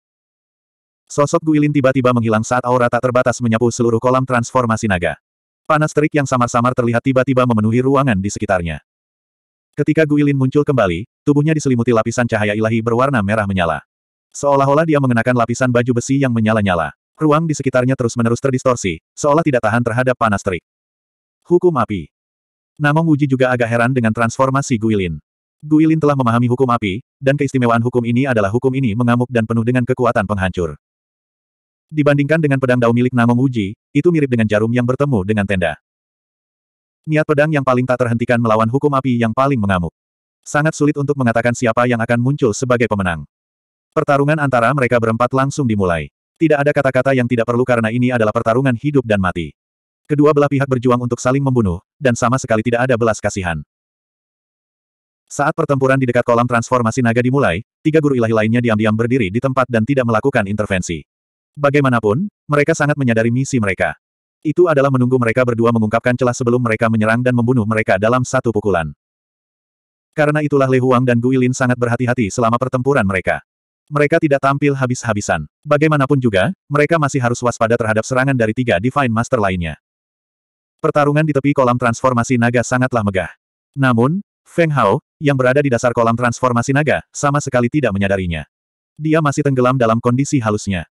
Speaker 1: Sosok Guilin tiba-tiba menghilang saat aura tak terbatas menyapu seluruh kolam transformasi naga. Panas terik yang samar-samar terlihat tiba-tiba memenuhi ruangan di sekitarnya. Ketika Guilin muncul kembali, tubuhnya diselimuti lapisan cahaya ilahi berwarna merah menyala. Seolah-olah dia mengenakan lapisan baju besi yang menyala-nyala. Ruang di sekitarnya terus-menerus terdistorsi, seolah tidak tahan terhadap panas terik. Hukum api. Namong Wuji juga agak heran dengan transformasi Guilin. Guilin telah memahami hukum api, dan keistimewaan hukum ini adalah hukum ini mengamuk dan penuh dengan kekuatan penghancur. Dibandingkan dengan pedang dao milik Namong Wuji, itu mirip dengan jarum yang bertemu dengan tenda. Niat pedang yang paling tak terhentikan melawan hukum api yang paling mengamuk. Sangat sulit untuk mengatakan siapa yang akan muncul sebagai pemenang. Pertarungan antara mereka berempat langsung dimulai. Tidak ada kata-kata yang tidak perlu karena ini adalah pertarungan hidup dan mati. Kedua belah pihak berjuang untuk saling membunuh, dan sama sekali tidak ada belas kasihan. Saat pertempuran di dekat kolam transformasi naga dimulai, tiga guru ilahi lainnya diam-diam berdiri di tempat dan tidak melakukan intervensi. Bagaimanapun, mereka sangat menyadari misi mereka. Itu adalah menunggu mereka berdua mengungkapkan celah sebelum mereka menyerang dan membunuh mereka dalam satu pukulan. Karena itulah Lei Huang dan Guilin sangat berhati-hati selama pertempuran mereka. Mereka tidak tampil habis-habisan. Bagaimanapun juga, mereka masih harus waspada terhadap serangan dari tiga Divine Master lainnya. Pertarungan di tepi kolam transformasi naga sangatlah megah. Namun, Feng Hao, yang berada di dasar kolam transformasi naga, sama sekali tidak menyadarinya. Dia masih tenggelam dalam kondisi halusnya.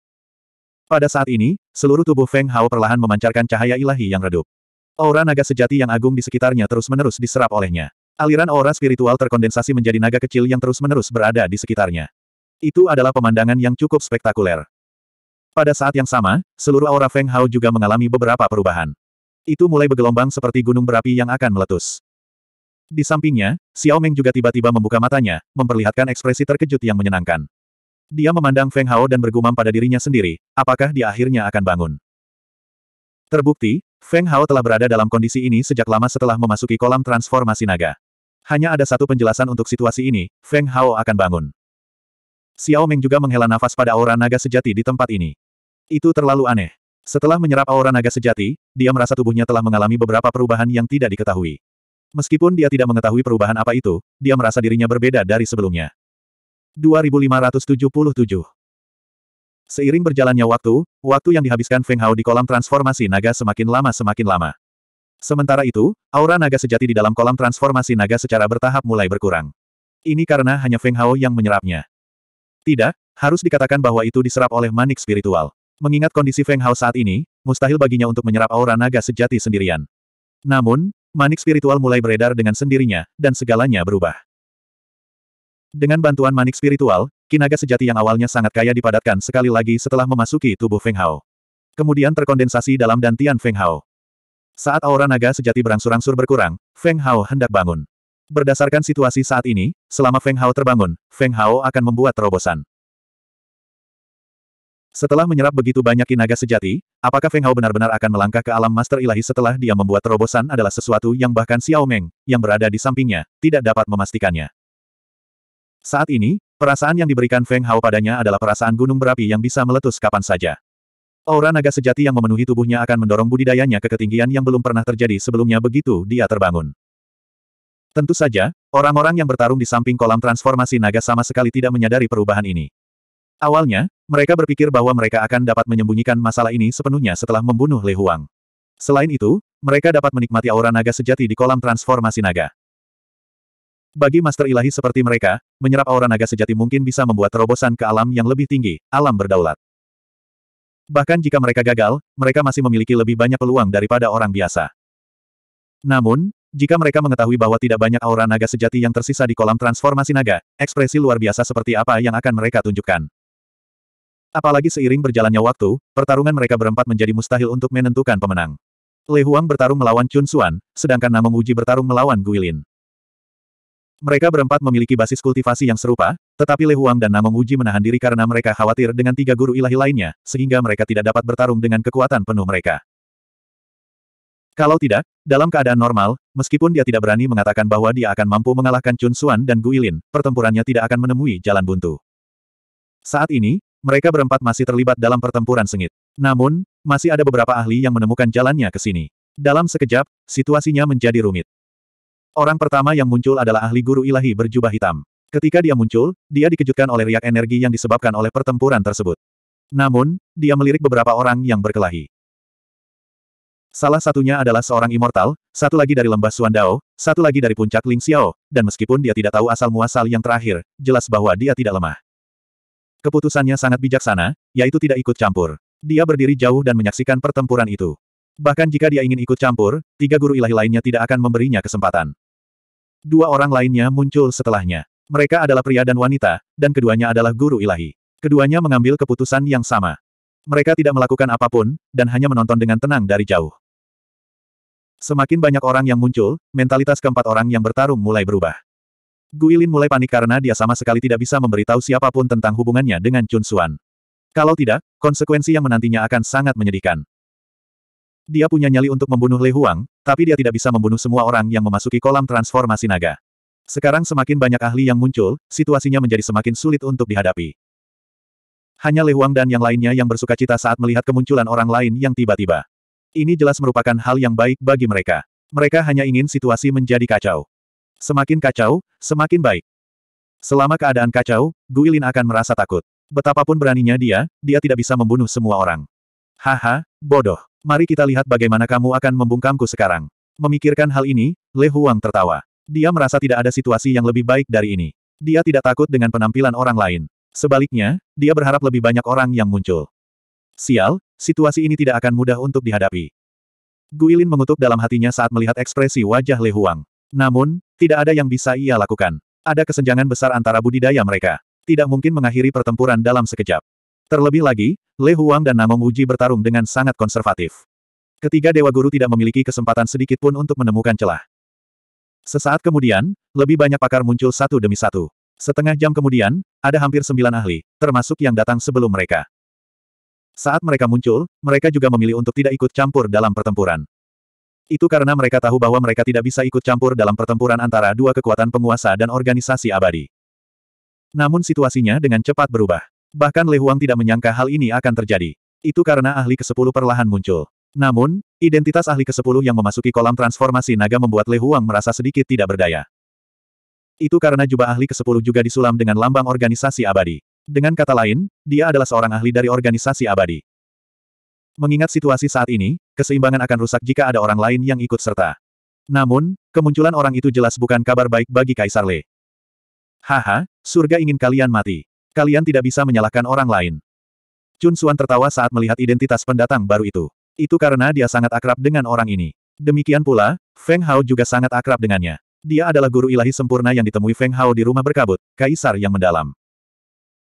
Speaker 1: Pada saat ini, seluruh tubuh Feng Hao perlahan memancarkan cahaya ilahi yang redup. Aura naga sejati yang agung di sekitarnya terus-menerus diserap olehnya. Aliran aura spiritual terkondensasi menjadi naga kecil yang terus-menerus berada di sekitarnya. Itu adalah pemandangan yang cukup spektakuler. Pada saat yang sama, seluruh aura Feng Hao juga mengalami beberapa perubahan. Itu mulai bergelombang seperti gunung berapi yang akan meletus. Di sampingnya, Xiao Meng juga tiba-tiba membuka matanya, memperlihatkan ekspresi terkejut yang menyenangkan. Dia memandang Feng Hao dan bergumam pada dirinya sendiri, apakah dia akhirnya akan bangun. Terbukti, Feng Hao telah berada dalam kondisi ini sejak lama setelah memasuki kolam transformasi naga. Hanya ada satu penjelasan untuk situasi ini, Feng Hao akan bangun. Xiao Meng juga menghela nafas pada aura naga sejati di tempat ini. Itu terlalu aneh. Setelah menyerap aura naga sejati, dia merasa tubuhnya telah mengalami beberapa perubahan yang tidak diketahui. Meskipun dia tidak mengetahui perubahan apa itu, dia merasa dirinya berbeda dari sebelumnya. 2577 Seiring berjalannya waktu, waktu yang dihabiskan Feng Hao di kolam transformasi naga semakin lama semakin lama. Sementara itu, aura naga sejati di dalam kolam transformasi naga secara bertahap mulai berkurang. Ini karena hanya Feng Hao yang menyerapnya. Tidak, harus dikatakan bahwa itu diserap oleh manik spiritual. Mengingat kondisi Feng Hao saat ini, mustahil baginya untuk menyerap aura naga sejati sendirian. Namun, manik spiritual mulai beredar dengan sendirinya, dan segalanya berubah. Dengan bantuan manik spiritual, kinaga sejati yang awalnya sangat kaya dipadatkan sekali lagi setelah memasuki tubuh Feng Hao. Kemudian terkondensasi dalam dantian Feng Hao. Saat aura naga sejati berangsur-angsur berkurang, Feng Hao hendak bangun. Berdasarkan situasi saat ini, selama Feng Hao terbangun, Feng Hao akan membuat terobosan. Setelah menyerap begitu banyak kinaga sejati, apakah Feng Hao benar-benar akan melangkah ke alam master ilahi setelah dia membuat terobosan adalah sesuatu yang bahkan Xiao Meng, yang berada di sampingnya, tidak dapat memastikannya. Saat ini, perasaan yang diberikan Feng Hao padanya adalah perasaan gunung berapi yang bisa meletus kapan saja. Aura naga sejati yang memenuhi tubuhnya akan mendorong budidayanya ke ketinggian yang belum pernah terjadi sebelumnya begitu dia terbangun. Tentu saja, orang-orang yang bertarung di samping kolam transformasi naga sama sekali tidak menyadari perubahan ini. Awalnya, mereka berpikir bahwa mereka akan dapat menyembunyikan masalah ini sepenuhnya setelah membunuh Lei Huang. Selain itu, mereka dapat menikmati aura naga sejati di kolam transformasi naga. Bagi master ilahi seperti mereka, menyerap aura naga sejati mungkin bisa membuat terobosan ke alam yang lebih tinggi, alam berdaulat. Bahkan jika mereka gagal, mereka masih memiliki lebih banyak peluang daripada orang biasa. Namun, jika mereka mengetahui bahwa tidak banyak aura naga sejati yang tersisa di kolam transformasi naga, ekspresi luar biasa seperti apa yang akan mereka tunjukkan. Apalagi seiring berjalannya waktu, pertarungan mereka berempat menjadi mustahil untuk menentukan pemenang. Le Huang bertarung melawan Chun Xuan, sedangkan Namong Uji bertarung melawan Guilin. Mereka berempat memiliki basis kultivasi yang serupa, tetapi Le Huang dan Namong Uji menahan diri karena mereka khawatir dengan tiga guru ilahi lainnya, sehingga mereka tidak dapat bertarung dengan kekuatan penuh mereka. Kalau tidak, dalam keadaan normal, meskipun dia tidak berani mengatakan bahwa dia akan mampu mengalahkan Chun Xuan dan Guilin, pertempurannya tidak akan menemui jalan buntu. Saat ini, mereka berempat masih terlibat dalam pertempuran sengit. Namun, masih ada beberapa ahli yang menemukan jalannya ke sini. Dalam sekejap, situasinya menjadi rumit. Orang pertama yang muncul adalah ahli guru ilahi berjubah hitam. Ketika dia muncul, dia dikejutkan oleh riak energi yang disebabkan oleh pertempuran tersebut. Namun, dia melirik beberapa orang yang berkelahi. Salah satunya adalah seorang immortal, satu lagi dari lembah Suandao, satu lagi dari puncak Ling Xiao, dan meskipun dia tidak tahu asal-muasal yang terakhir, jelas bahwa dia tidak lemah. Keputusannya sangat bijaksana, yaitu tidak ikut campur. Dia berdiri jauh dan menyaksikan pertempuran itu. Bahkan jika dia ingin ikut campur, tiga guru ilahi lainnya tidak akan memberinya kesempatan. Dua orang lainnya muncul setelahnya. Mereka adalah pria dan wanita, dan keduanya adalah guru ilahi. Keduanya mengambil keputusan yang sama. Mereka tidak melakukan apapun, dan hanya menonton dengan tenang dari jauh. Semakin banyak orang yang muncul, mentalitas keempat orang yang bertarung mulai berubah. Guilin mulai panik karena dia sama sekali tidak bisa memberitahu siapapun tentang hubungannya dengan Chun Suan. Kalau tidak, konsekuensi yang menantinya akan sangat menyedihkan. Dia punya nyali untuk membunuh Le Huang, tapi dia tidak bisa membunuh semua orang yang memasuki kolam transformasi naga. Sekarang semakin banyak ahli yang muncul, situasinya menjadi semakin sulit untuk dihadapi. Hanya Le Huang dan yang lainnya yang bersuka cita saat melihat kemunculan orang lain yang tiba-tiba. Ini jelas merupakan hal yang baik bagi mereka. Mereka hanya ingin situasi menjadi kacau. Semakin kacau, semakin baik. Selama keadaan kacau, Guilin akan merasa takut. Betapapun beraninya dia, dia tidak bisa membunuh semua orang. Haha, bodoh. Mari kita lihat bagaimana kamu akan membungkamku sekarang. Memikirkan hal ini, Le Huang tertawa. Dia merasa tidak ada situasi yang lebih baik dari ini. Dia tidak takut dengan penampilan orang lain. Sebaliknya, dia berharap lebih banyak orang yang muncul. Sial, situasi ini tidak akan mudah untuk dihadapi. Guilin mengutuk dalam hatinya saat melihat ekspresi wajah Le Huang. Namun, tidak ada yang bisa ia lakukan. Ada kesenjangan besar antara budidaya mereka. Tidak mungkin mengakhiri pertempuran dalam sekejap. Terlebih lagi, Le Huang dan Namong Uji bertarung dengan sangat konservatif. Ketiga Dewa Guru tidak memiliki kesempatan sedikit pun untuk menemukan celah. Sesaat kemudian, lebih banyak pakar muncul satu demi satu. Setengah jam kemudian, ada hampir sembilan ahli, termasuk yang datang sebelum mereka. Saat mereka muncul, mereka juga memilih untuk tidak ikut campur dalam pertempuran. Itu karena mereka tahu bahwa mereka tidak bisa ikut campur dalam pertempuran antara dua kekuatan penguasa dan organisasi abadi. Namun situasinya dengan cepat berubah. Bahkan Le Huang tidak menyangka hal ini akan terjadi. Itu karena ahli ke-10 perlahan muncul. Namun, identitas ahli ke-10 yang memasuki kolam transformasi naga membuat Le Huang merasa sedikit tidak berdaya. Itu karena jubah ahli ke-10 juga disulam dengan lambang organisasi abadi. Dengan kata lain, dia adalah seorang ahli dari organisasi abadi. Mengingat situasi saat ini, keseimbangan akan rusak jika ada orang lain yang ikut serta. Namun, kemunculan orang itu jelas bukan kabar baik bagi Kaisar Le. Haha, surga ingin kalian mati. Kalian tidak bisa menyalahkan orang lain. Chun Suan tertawa saat melihat identitas pendatang baru itu. Itu karena dia sangat akrab dengan orang ini. Demikian pula, Feng Hao juga sangat akrab dengannya. Dia adalah guru ilahi sempurna yang ditemui Feng Hao di rumah berkabut, kaisar yang mendalam.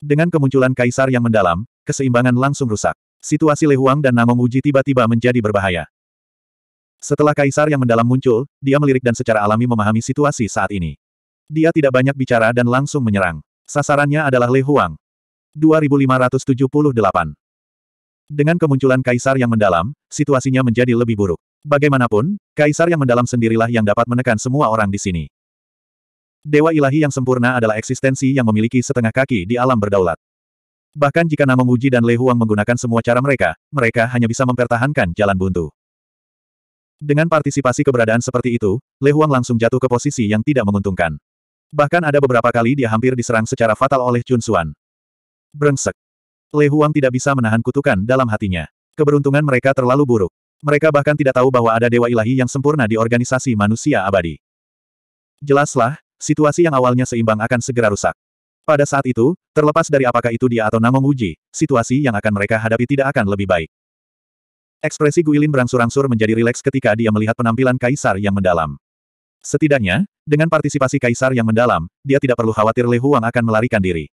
Speaker 1: Dengan kemunculan kaisar yang mendalam, keseimbangan langsung rusak. Situasi Lehuang dan Namong Uji tiba-tiba menjadi berbahaya. Setelah kaisar yang mendalam muncul, dia melirik dan secara alami memahami situasi saat ini. Dia tidak banyak bicara dan langsung menyerang. Sasarannya adalah Lehuang. 2578 Dengan kemunculan kaisar yang mendalam, situasinya menjadi lebih buruk. Bagaimanapun, kaisar yang mendalam sendirilah yang dapat menekan semua orang di sini. Dewa ilahi yang sempurna adalah eksistensi yang memiliki setengah kaki di alam berdaulat. Bahkan jika Namo Muji dan Lei Huang menggunakan semua cara mereka, mereka hanya bisa mempertahankan jalan buntu. Dengan partisipasi keberadaan seperti itu, Lei Huang langsung jatuh ke posisi yang tidak menguntungkan. Bahkan ada beberapa kali dia hampir diserang secara fatal oleh Chun Xuan. Brengsek. Lei Huang tidak bisa menahan kutukan dalam hatinya. Keberuntungan mereka terlalu buruk. Mereka bahkan tidak tahu bahwa ada dewa ilahi yang sempurna di organisasi manusia abadi. Jelaslah, situasi yang awalnya seimbang akan segera rusak. Pada saat itu, terlepas dari apakah itu dia atau Namong Uji, situasi yang akan mereka hadapi tidak akan lebih baik. Ekspresi Guilin berangsur-angsur menjadi rileks ketika dia melihat penampilan Kaisar yang mendalam. Setidaknya, dengan partisipasi Kaisar yang mendalam, dia tidak perlu khawatir Le Huang akan melarikan diri.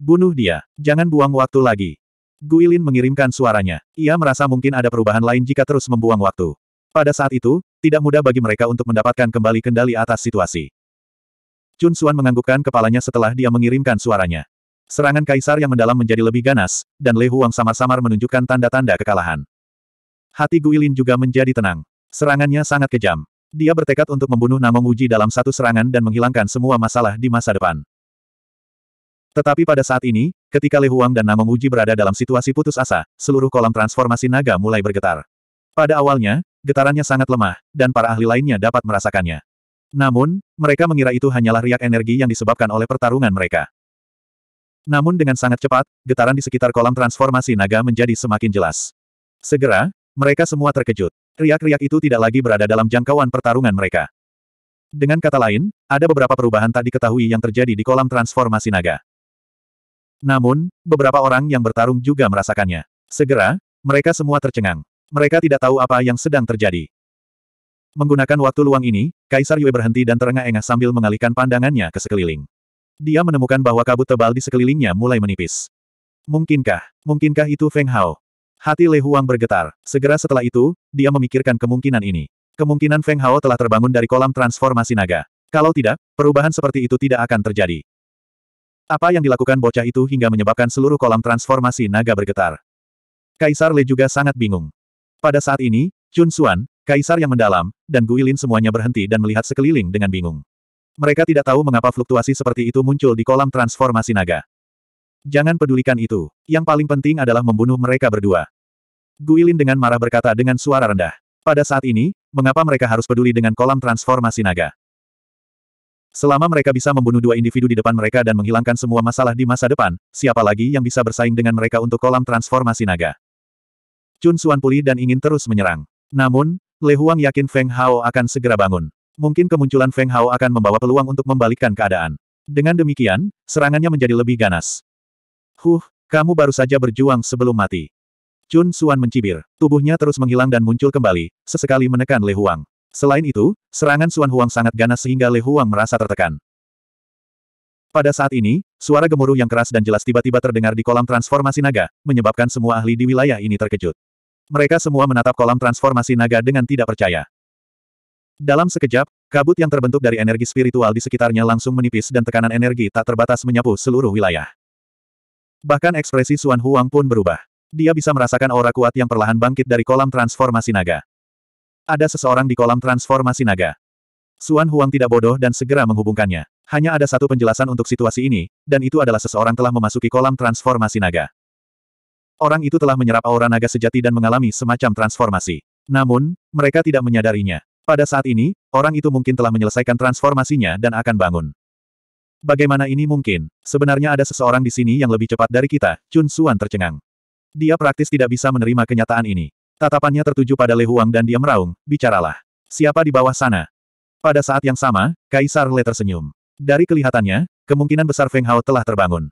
Speaker 1: Bunuh dia, jangan buang waktu lagi. Guilin mengirimkan suaranya. Ia merasa mungkin ada perubahan lain jika terus membuang waktu. Pada saat itu, tidak mudah bagi mereka untuk mendapatkan kembali kendali atas situasi. Jun Suan menganggukkan kepalanya setelah dia mengirimkan suaranya. Serangan kaisar yang mendalam menjadi lebih ganas, dan Le Huang samar-samar menunjukkan tanda-tanda kekalahan. Hati Guilin juga menjadi tenang. Serangannya sangat kejam. Dia bertekad untuk membunuh Namong Uji dalam satu serangan dan menghilangkan semua masalah di masa depan. Tetapi pada saat ini, ketika Le Huang dan Namong Uji berada dalam situasi putus asa, seluruh kolam transformasi naga mulai bergetar. Pada awalnya, getarannya sangat lemah, dan para ahli lainnya dapat merasakannya. Namun, mereka mengira itu hanyalah riak energi yang disebabkan oleh pertarungan mereka. Namun dengan sangat cepat, getaran di sekitar kolam transformasi naga menjadi semakin jelas. Segera, mereka semua terkejut. Riak-riak itu tidak lagi berada dalam jangkauan pertarungan mereka. Dengan kata lain, ada beberapa perubahan tak diketahui yang terjadi di kolam transformasi naga. Namun, beberapa orang yang bertarung juga merasakannya. Segera, mereka semua tercengang. Mereka tidak tahu apa yang sedang terjadi. Menggunakan waktu luang ini, Kaisar Yue berhenti dan terengah-engah sambil mengalihkan pandangannya ke sekeliling. Dia menemukan bahwa kabut tebal di sekelilingnya mulai menipis. Mungkinkah, mungkinkah itu Feng Hao? Hati Le Huang bergetar. Segera setelah itu, dia memikirkan kemungkinan ini. Kemungkinan Feng Hao telah terbangun dari kolam transformasi naga. Kalau tidak, perubahan seperti itu tidak akan terjadi. Apa yang dilakukan bocah itu hingga menyebabkan seluruh kolam transformasi naga bergetar? Kaisar Le juga sangat bingung. Pada saat ini, Chun Xuan, Kaisar yang mendalam, dan Guilin semuanya berhenti dan melihat sekeliling dengan bingung. Mereka tidak tahu mengapa fluktuasi seperti itu muncul di kolam transformasi naga. Jangan pedulikan itu. Yang paling penting adalah membunuh mereka berdua. Guilin dengan marah berkata dengan suara rendah. Pada saat ini, mengapa mereka harus peduli dengan kolam transformasi naga? Selama mereka bisa membunuh dua individu di depan mereka dan menghilangkan semua masalah di masa depan, siapa lagi yang bisa bersaing dengan mereka untuk kolam transformasi naga? Chun Suan pulih dan ingin terus menyerang. Namun, Le Huang yakin Feng Hao akan segera bangun. Mungkin kemunculan Feng Hao akan membawa peluang untuk membalikkan keadaan. Dengan demikian, serangannya menjadi lebih ganas. Huh, kamu baru saja berjuang sebelum mati. Chun Suan mencibir. Tubuhnya terus menghilang dan muncul kembali, sesekali menekan Le Huang. Selain itu, serangan Suan Huang sangat ganas sehingga Le Huang merasa tertekan. Pada saat ini, suara gemuruh yang keras dan jelas tiba-tiba terdengar di kolam transformasi naga, menyebabkan semua ahli di wilayah ini terkejut. Mereka semua menatap kolam transformasi naga dengan tidak percaya. Dalam sekejap, kabut yang terbentuk dari energi spiritual di sekitarnya langsung menipis dan tekanan energi tak terbatas menyapu seluruh wilayah. Bahkan ekspresi Suan Huang pun berubah. Dia bisa merasakan aura kuat yang perlahan bangkit dari kolam transformasi naga. Ada seseorang di kolam transformasi naga. Suan Huang tidak bodoh dan segera menghubungkannya. Hanya ada satu penjelasan untuk situasi ini, dan itu adalah seseorang telah memasuki kolam transformasi naga. Orang itu telah menyerap aura naga sejati dan mengalami semacam transformasi. Namun, mereka tidak menyadarinya. Pada saat ini, orang itu mungkin telah menyelesaikan transformasinya dan akan bangun. Bagaimana ini mungkin? Sebenarnya ada seseorang di sini yang lebih cepat dari kita, Chun Suan tercengang. Dia praktis tidak bisa menerima kenyataan ini. Tatapannya tertuju pada Le Huang dan dia meraung, bicaralah. Siapa di bawah sana? Pada saat yang sama, Kaisar Le tersenyum. Dari kelihatannya, kemungkinan besar Feng Hao telah terbangun.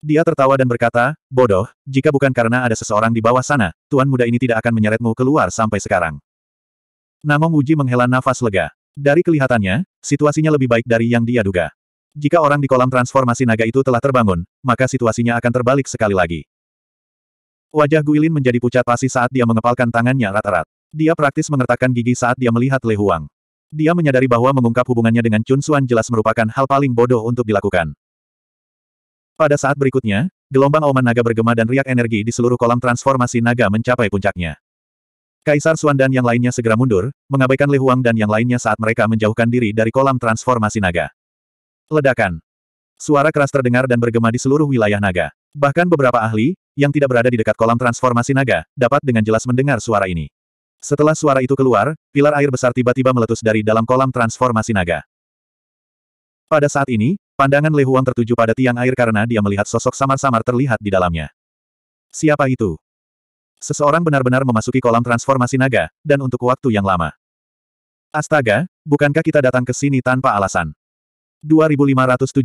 Speaker 1: Dia tertawa dan berkata, bodoh, jika bukan karena ada seseorang di bawah sana, tuan muda ini tidak akan menyeretmu keluar sampai sekarang. Namong Uji menghela nafas lega. Dari kelihatannya, situasinya lebih baik dari yang dia duga. Jika orang di kolam transformasi naga itu telah terbangun, maka situasinya akan terbalik sekali lagi. Wajah Guilin menjadi pucat pasi saat dia mengepalkan tangannya erat-erat. Dia praktis mengertakkan gigi saat dia melihat Le Huang. Dia menyadari bahwa mengungkap hubungannya dengan Chun Suan jelas merupakan hal paling bodoh untuk dilakukan. Pada saat berikutnya, gelombang auman naga bergema dan riak energi di seluruh kolam transformasi naga mencapai puncaknya. Kaisar Suan dan yang lainnya segera mundur, mengabaikan Li Huang dan yang lainnya saat mereka menjauhkan diri dari kolam transformasi naga. Ledakan. Suara keras terdengar dan bergema di seluruh wilayah naga. Bahkan beberapa ahli, yang tidak berada di dekat kolam transformasi naga, dapat dengan jelas mendengar suara ini. Setelah suara itu keluar, pilar air besar tiba-tiba meletus dari dalam kolam transformasi naga. Pada saat ini, Pandangan Le Huang tertuju pada tiang air karena dia melihat sosok samar-samar terlihat di dalamnya. Siapa itu? Seseorang benar-benar memasuki kolam transformasi naga, dan untuk waktu yang lama. Astaga, bukankah kita datang ke sini tanpa alasan? 2579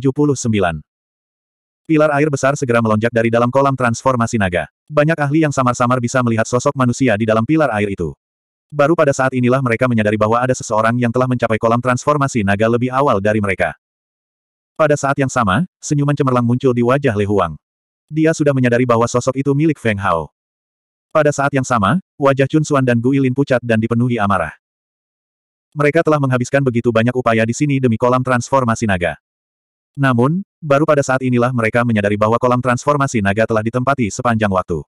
Speaker 1: Pilar air besar segera melonjak dari dalam kolam transformasi naga. Banyak ahli yang samar-samar bisa melihat sosok manusia di dalam pilar air itu. Baru pada saat inilah mereka menyadari bahwa ada seseorang yang telah mencapai kolam transformasi naga lebih awal dari mereka. Pada saat yang sama, senyuman cemerlang muncul di wajah Li Huang. Dia sudah menyadari bahwa sosok itu milik Feng Hao. Pada saat yang sama, wajah Chun Xuan dan Gu Lin pucat dan dipenuhi amarah. Mereka telah menghabiskan begitu banyak upaya di sini demi kolam transformasi naga. Namun, baru pada saat inilah mereka menyadari bahwa kolam transformasi naga telah ditempati sepanjang waktu.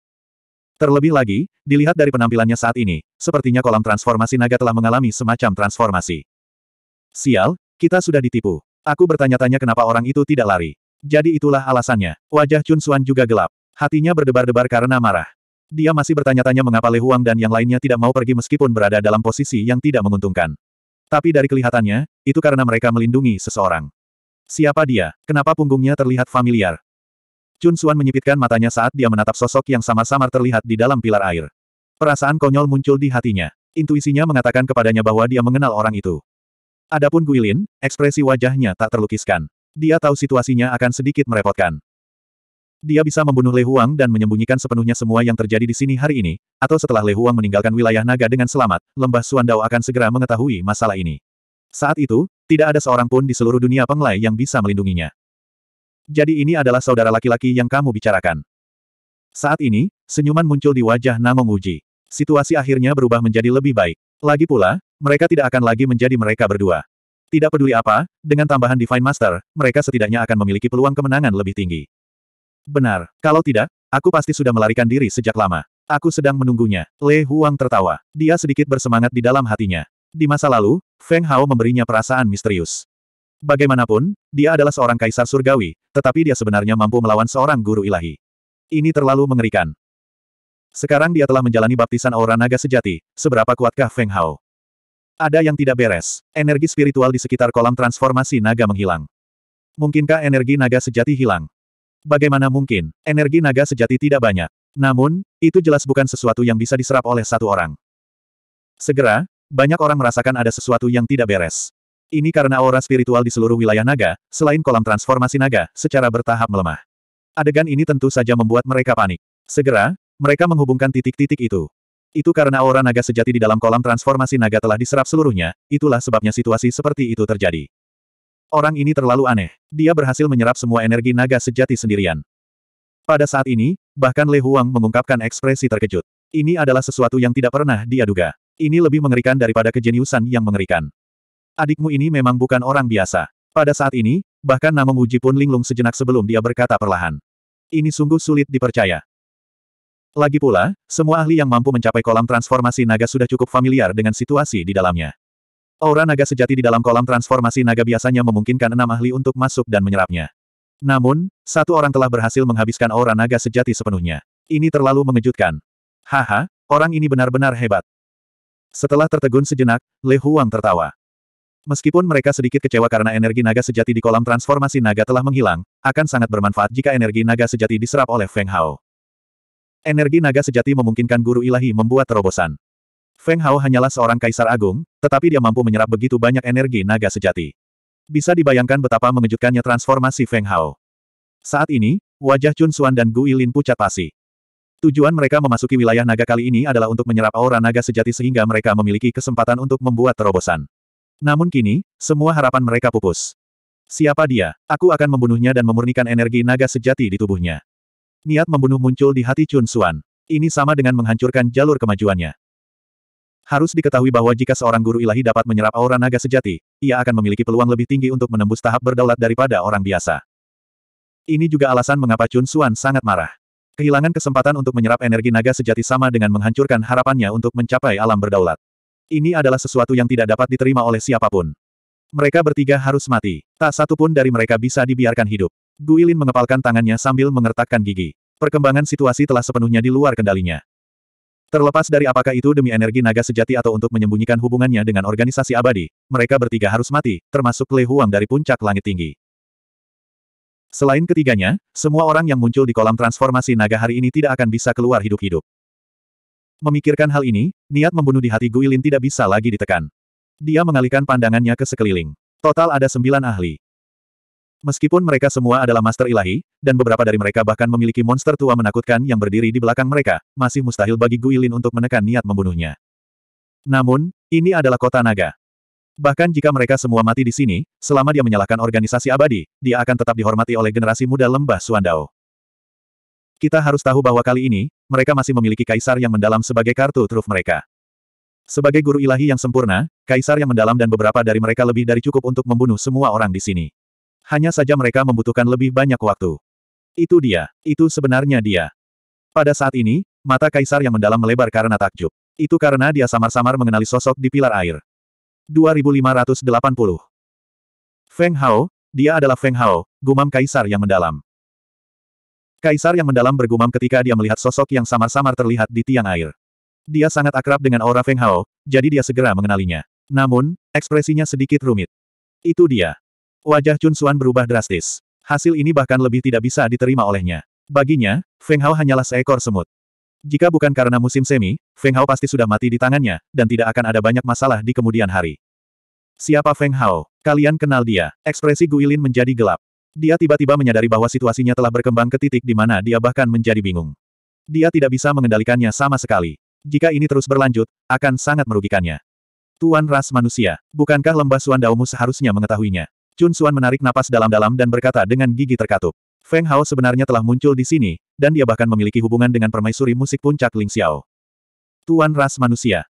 Speaker 1: Terlebih lagi, dilihat dari penampilannya saat ini, sepertinya kolam transformasi naga telah mengalami semacam transformasi. Sial, kita sudah ditipu. Aku bertanya-tanya kenapa orang itu tidak lari. Jadi itulah alasannya. Wajah Chun Xuan juga gelap. Hatinya berdebar-debar karena marah. Dia masih bertanya-tanya mengapa Le Huang dan yang lainnya tidak mau pergi meskipun berada dalam posisi yang tidak menguntungkan. Tapi dari kelihatannya, itu karena mereka melindungi seseorang. Siapa dia? Kenapa punggungnya terlihat familiar? Chun Xuan menyipitkan matanya saat dia menatap sosok yang samar-samar terlihat di dalam pilar air. Perasaan konyol muncul di hatinya. Intuisinya mengatakan kepadanya bahwa dia mengenal orang itu. Adapun Guilin, ekspresi wajahnya tak terlukiskan. Dia tahu situasinya akan sedikit merepotkan. Dia bisa membunuh Le Huang dan menyembunyikan sepenuhnya semua yang terjadi di sini hari ini, atau setelah Le Huang meninggalkan wilayah naga dengan selamat, lembah Suandao akan segera mengetahui masalah ini. Saat itu, tidak ada seorang pun di seluruh dunia penglai yang bisa melindunginya. Jadi ini adalah saudara laki-laki yang kamu bicarakan. Saat ini, senyuman muncul di wajah Namong Uji. Situasi akhirnya berubah menjadi lebih baik. Lagi pula, mereka tidak akan lagi menjadi mereka berdua. Tidak peduli apa, dengan tambahan Divine Master, mereka setidaknya akan memiliki peluang kemenangan lebih tinggi. Benar, kalau tidak, aku pasti sudah melarikan diri sejak lama. Aku sedang menunggunya. Le Huang tertawa. Dia sedikit bersemangat di dalam hatinya. Di masa lalu, Feng Hao memberinya perasaan misterius. Bagaimanapun, dia adalah seorang kaisar surgawi, tetapi dia sebenarnya mampu melawan seorang guru ilahi. Ini terlalu mengerikan. Sekarang dia telah menjalani baptisan aura naga sejati, seberapa kuatkah Feng Hao? Ada yang tidak beres. Energi spiritual di sekitar kolam transformasi naga menghilang. Mungkinkah energi naga sejati hilang? Bagaimana mungkin, energi naga sejati tidak banyak. Namun, itu jelas bukan sesuatu yang bisa diserap oleh satu orang. Segera, banyak orang merasakan ada sesuatu yang tidak beres. Ini karena aura spiritual di seluruh wilayah naga, selain kolam transformasi naga, secara bertahap melemah. Adegan ini tentu saja membuat mereka panik. Segera, mereka menghubungkan titik-titik itu. Itu karena aura naga sejati di dalam kolam transformasi naga telah diserap seluruhnya, itulah sebabnya situasi seperti itu terjadi. Orang ini terlalu aneh. Dia berhasil menyerap semua energi naga sejati sendirian. Pada saat ini, bahkan Le Huang mengungkapkan ekspresi terkejut. Ini adalah sesuatu yang tidak pernah dia duga. Ini lebih mengerikan daripada kejeniusan yang mengerikan. Adikmu ini memang bukan orang biasa. Pada saat ini, bahkan nama Muji pun linglung sejenak sebelum dia berkata perlahan. Ini sungguh sulit dipercaya. Lagi pula, semua ahli yang mampu mencapai kolam transformasi naga sudah cukup familiar dengan situasi di dalamnya. Aura naga sejati di dalam kolam transformasi naga biasanya memungkinkan enam ahli untuk masuk dan menyerapnya. Namun, satu orang telah berhasil menghabiskan aura naga sejati sepenuhnya. Ini terlalu mengejutkan. Haha, orang ini benar-benar hebat. Setelah tertegun sejenak, Le Huang tertawa. Meskipun mereka sedikit kecewa karena energi naga sejati di kolam transformasi naga telah menghilang, akan sangat bermanfaat jika energi naga sejati diserap oleh Feng Hao. Energi naga sejati memungkinkan guru ilahi membuat terobosan. Feng Hao hanyalah seorang kaisar agung, tetapi dia mampu menyerap begitu banyak energi naga sejati. Bisa dibayangkan betapa mengejutkannya transformasi Feng Hao. Saat ini, wajah Chun Xuan dan Gu Yilin pucat pasi. Tujuan mereka memasuki wilayah naga kali ini adalah untuk menyerap aura naga sejati sehingga mereka memiliki kesempatan untuk membuat terobosan. Namun kini, semua harapan mereka pupus. Siapa dia? Aku akan membunuhnya dan memurnikan energi naga sejati di tubuhnya. Niat membunuh muncul di hati Chun Xuan. Ini sama dengan menghancurkan jalur kemajuannya. Harus diketahui bahwa jika seorang guru ilahi dapat menyerap aura naga sejati, ia akan memiliki peluang lebih tinggi untuk menembus tahap berdaulat daripada orang biasa. Ini juga alasan mengapa Chun Xuan sangat marah. Kehilangan kesempatan untuk menyerap energi naga sejati sama dengan menghancurkan harapannya untuk mencapai alam berdaulat. Ini adalah sesuatu yang tidak dapat diterima oleh siapapun. Mereka bertiga harus mati. Tak satu pun dari mereka bisa dibiarkan hidup. Guilin mengepalkan tangannya sambil mengertakkan gigi. Perkembangan situasi telah sepenuhnya di luar kendalinya. Terlepas dari apakah itu demi energi naga sejati atau untuk menyembunyikan hubungannya dengan organisasi abadi, mereka bertiga harus mati, termasuk Le Huang dari puncak langit tinggi. Selain ketiganya, semua orang yang muncul di kolam transformasi naga hari ini tidak akan bisa keluar hidup-hidup. Memikirkan hal ini, niat membunuh di hati Guilin tidak bisa lagi ditekan. Dia mengalihkan pandangannya ke sekeliling. Total ada sembilan ahli. Meskipun mereka semua adalah master ilahi, dan beberapa dari mereka bahkan memiliki monster tua menakutkan yang berdiri di belakang mereka, masih mustahil bagi Guilin untuk menekan niat membunuhnya. Namun, ini adalah kota naga. Bahkan jika mereka semua mati di sini, selama dia menyalahkan organisasi abadi, dia akan tetap dihormati oleh generasi muda lembah Suandao. Kita harus tahu bahwa kali ini, mereka masih memiliki kaisar yang mendalam sebagai kartu truf mereka. Sebagai guru ilahi yang sempurna, kaisar yang mendalam dan beberapa dari mereka lebih dari cukup untuk membunuh semua orang di sini. Hanya saja mereka membutuhkan lebih banyak waktu. Itu dia, itu sebenarnya dia. Pada saat ini, mata kaisar yang mendalam melebar karena takjub. Itu karena dia samar-samar mengenali sosok di pilar air. 2580 Feng Hao, dia adalah Feng Hao, gumam kaisar yang mendalam. Kaisar yang mendalam bergumam ketika dia melihat sosok yang samar-samar terlihat di tiang air. Dia sangat akrab dengan aura Feng Hao, jadi dia segera mengenalinya. Namun, ekspresinya sedikit rumit. Itu dia. Wajah Chun Xuan berubah drastis. Hasil ini bahkan lebih tidak bisa diterima olehnya. Baginya, Feng Hao hanyalah seekor semut. Jika bukan karena musim semi, Feng Hao pasti sudah mati di tangannya, dan tidak akan ada banyak masalah di kemudian hari. Siapa Feng Hao? Kalian kenal dia. Ekspresi Guilin menjadi gelap. Dia tiba-tiba menyadari bahwa situasinya telah berkembang ke titik di mana dia bahkan menjadi bingung. Dia tidak bisa mengendalikannya sama sekali. Jika ini terus berlanjut, akan sangat merugikannya. Tuan ras manusia, bukankah lembah Suan seharusnya mengetahuinya? Chun Suan menarik napas dalam-dalam dan berkata dengan gigi terkatup. Feng Hao sebenarnya telah muncul di sini, dan dia bahkan memiliki hubungan dengan permaisuri musik puncak Ling Xiao. Tuan Ras Manusia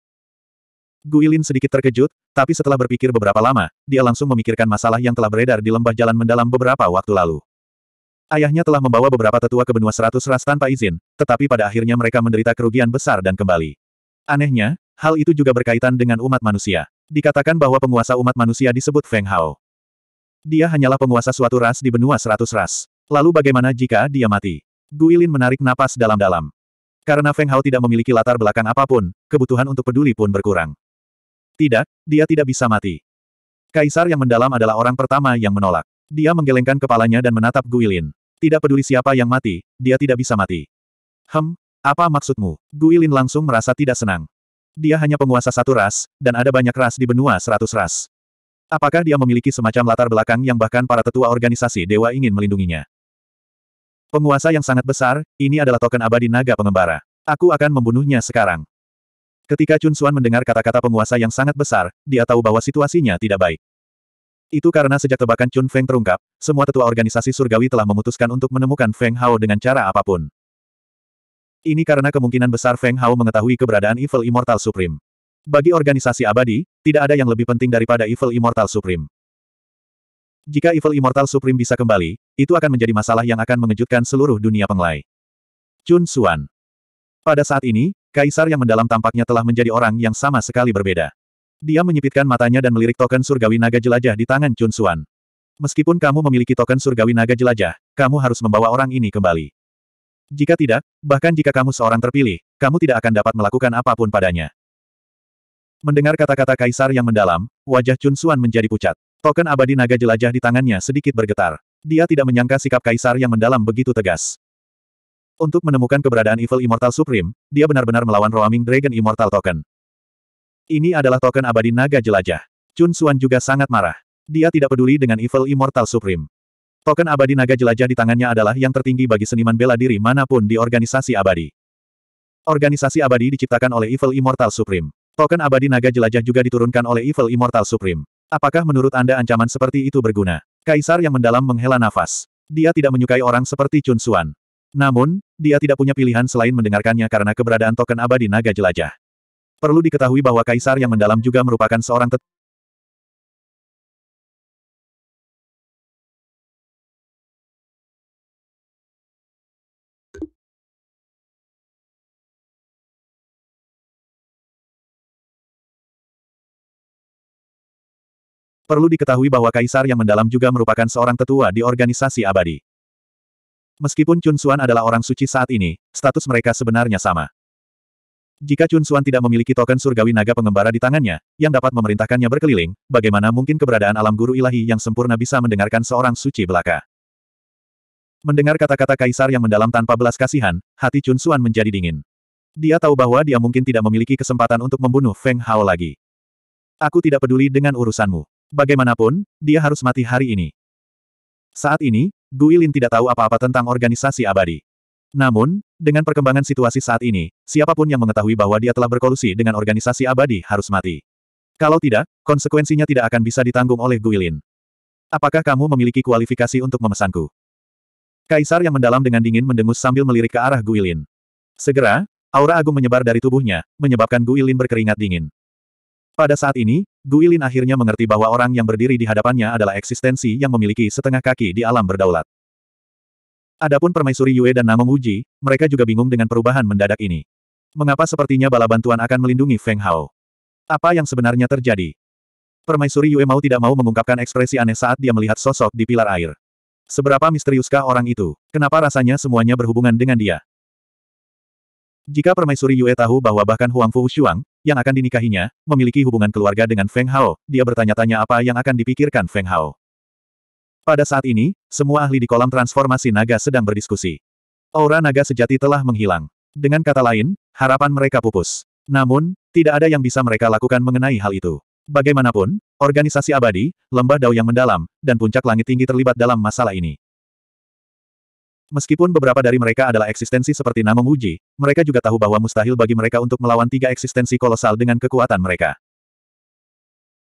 Speaker 1: Guilin sedikit terkejut, tapi setelah berpikir beberapa lama, dia langsung memikirkan masalah yang telah beredar di lembah jalan mendalam beberapa waktu lalu. Ayahnya telah membawa beberapa tetua ke benua seratus ras tanpa izin, tetapi pada akhirnya mereka menderita kerugian besar dan kembali. Anehnya, hal itu juga berkaitan dengan umat manusia. Dikatakan bahwa penguasa umat manusia disebut Feng Hao. Dia hanyalah penguasa suatu ras di benua seratus ras. Lalu bagaimana jika dia mati? Guilin menarik napas dalam-dalam. Karena Feng Hao tidak memiliki latar belakang apapun, kebutuhan untuk peduli pun berkurang. Tidak, dia tidak bisa mati. Kaisar yang mendalam adalah orang pertama yang menolak. Dia menggelengkan kepalanya dan menatap Guilin. Tidak peduli siapa yang mati, dia tidak bisa mati. Hem, apa maksudmu? Guilin langsung merasa tidak senang. Dia hanya penguasa satu ras, dan ada banyak ras di benua seratus ras. Apakah dia memiliki semacam latar belakang yang bahkan para tetua organisasi dewa ingin melindunginya? Penguasa yang sangat besar, ini adalah token abadi naga pengembara. Aku akan membunuhnya sekarang. Ketika Chun Xuan mendengar kata-kata penguasa yang sangat besar, dia tahu bahwa situasinya tidak baik. Itu karena sejak tebakan Chun Feng terungkap, semua tetua organisasi surgawi telah memutuskan untuk menemukan Feng Hao dengan cara apapun. Ini karena kemungkinan besar Feng Hao mengetahui keberadaan Evil Immortal Supreme. Bagi organisasi abadi, tidak ada yang lebih penting daripada Evil Immortal Supreme. Jika Evil Immortal Supreme bisa kembali, itu akan menjadi masalah yang akan mengejutkan seluruh dunia penglai. Chun Xuan. Pada saat ini, Kaisar yang mendalam tampaknya telah menjadi orang yang sama sekali berbeda. Dia menyipitkan matanya dan melirik token surgawi naga jelajah di tangan Chun Xuan. Meskipun kamu memiliki token surgawi naga jelajah, kamu harus membawa orang ini kembali. Jika tidak, bahkan jika kamu seorang terpilih, kamu tidak akan dapat melakukan apapun padanya. Mendengar kata-kata kaisar yang mendalam, wajah Chun Xuan menjadi pucat. Token abadi naga jelajah di tangannya sedikit bergetar. Dia tidak menyangka sikap kaisar yang mendalam begitu tegas. Untuk menemukan keberadaan Evil Immortal Supreme, dia benar-benar melawan Roaming Dragon Immortal Token. Ini adalah token abadi naga jelajah. Chun Xuan juga sangat marah. Dia tidak peduli dengan Evil Immortal Supreme. Token abadi naga jelajah di tangannya adalah yang tertinggi bagi seniman bela diri manapun di organisasi abadi. Organisasi abadi diciptakan oleh Evil Immortal Supreme. Token abadi naga jelajah juga diturunkan oleh Evil Immortal Supreme. Apakah menurut Anda ancaman seperti itu berguna? Kaisar yang mendalam menghela nafas. Dia tidak menyukai orang seperti Chun Suan. Namun, dia tidak punya pilihan selain mendengarkannya karena keberadaan token abadi naga jelajah. Perlu diketahui bahwa Kaisar yang mendalam juga merupakan seorang tet Perlu diketahui bahwa kaisar yang mendalam juga merupakan seorang tetua di organisasi abadi. Meskipun Chun Xuan adalah orang suci saat ini, status mereka sebenarnya sama. Jika Chun Xuan tidak memiliki token surgawi naga pengembara di tangannya, yang dapat memerintahkannya berkeliling, bagaimana mungkin keberadaan alam guru ilahi yang sempurna bisa mendengarkan seorang suci belaka? Mendengar kata-kata kaisar yang mendalam tanpa belas kasihan, hati Chun Xuan menjadi dingin. Dia tahu bahwa dia mungkin tidak memiliki kesempatan untuk membunuh Feng Hao lagi. Aku tidak peduli dengan urusanmu. Bagaimanapun, dia harus mati hari ini. Saat ini, Guilin tidak tahu apa-apa tentang organisasi abadi. Namun, dengan perkembangan situasi saat ini, siapapun yang mengetahui bahwa dia telah berkolusi dengan organisasi abadi harus mati. Kalau tidak, konsekuensinya tidak akan bisa ditanggung oleh Guilin. Apakah kamu memiliki kualifikasi untuk memesanku? Kaisar yang mendalam dengan dingin mendengus sambil melirik ke arah Guilin. Segera, aura agung menyebar dari tubuhnya, menyebabkan Guilin berkeringat dingin. Pada saat ini, Guilin akhirnya mengerti bahwa orang yang berdiri di hadapannya adalah eksistensi yang memiliki setengah kaki di alam berdaulat. Adapun permaisuri Yue dan Namong Uji, mereka juga bingung dengan perubahan mendadak ini. Mengapa sepertinya bala bantuan akan melindungi Feng Hao? Apa yang sebenarnya terjadi? Permaisuri Yue mau tidak mau mengungkapkan ekspresi aneh saat dia melihat sosok di pilar air. Seberapa misteriuskah orang itu? Kenapa rasanya semuanya berhubungan dengan dia? Jika permaisuri Yue tahu bahwa bahkan Huang Fu Shuang, yang akan dinikahinya, memiliki hubungan keluarga dengan Feng Hao, dia bertanya-tanya apa yang akan dipikirkan Feng Hao. Pada saat ini, semua ahli di kolam transformasi naga sedang berdiskusi. Aura naga sejati telah menghilang. Dengan kata lain, harapan mereka pupus. Namun, tidak ada yang bisa mereka lakukan mengenai hal itu. Bagaimanapun, organisasi abadi, lembah dao yang mendalam, dan puncak langit tinggi terlibat dalam masalah ini. Meskipun beberapa dari mereka adalah eksistensi seperti nama Uji, mereka juga tahu bahwa mustahil bagi mereka untuk melawan tiga eksistensi kolosal dengan kekuatan mereka.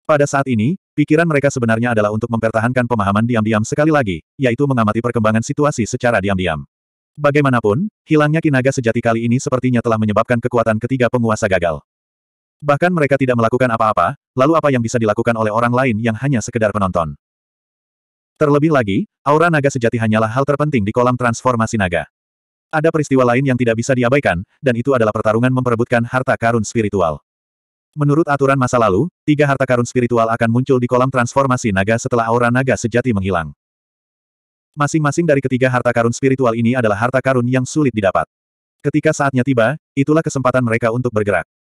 Speaker 1: Pada saat ini, pikiran mereka sebenarnya adalah untuk mempertahankan pemahaman diam-diam sekali lagi, yaitu mengamati perkembangan situasi secara diam-diam. Bagaimanapun, hilangnya kinaga sejati kali ini sepertinya telah menyebabkan kekuatan ketiga penguasa gagal. Bahkan mereka tidak melakukan apa-apa, lalu apa yang bisa dilakukan oleh orang lain yang hanya sekedar penonton. Terlebih lagi, aura naga sejati hanyalah hal terpenting di kolam transformasi naga. Ada peristiwa lain yang tidak bisa diabaikan, dan itu adalah pertarungan memperebutkan harta karun spiritual. Menurut aturan masa lalu, tiga harta karun spiritual akan muncul di kolam transformasi naga setelah aura naga sejati menghilang. Masing-masing dari ketiga harta karun spiritual ini adalah harta karun yang sulit didapat. Ketika saatnya tiba, itulah kesempatan mereka untuk bergerak.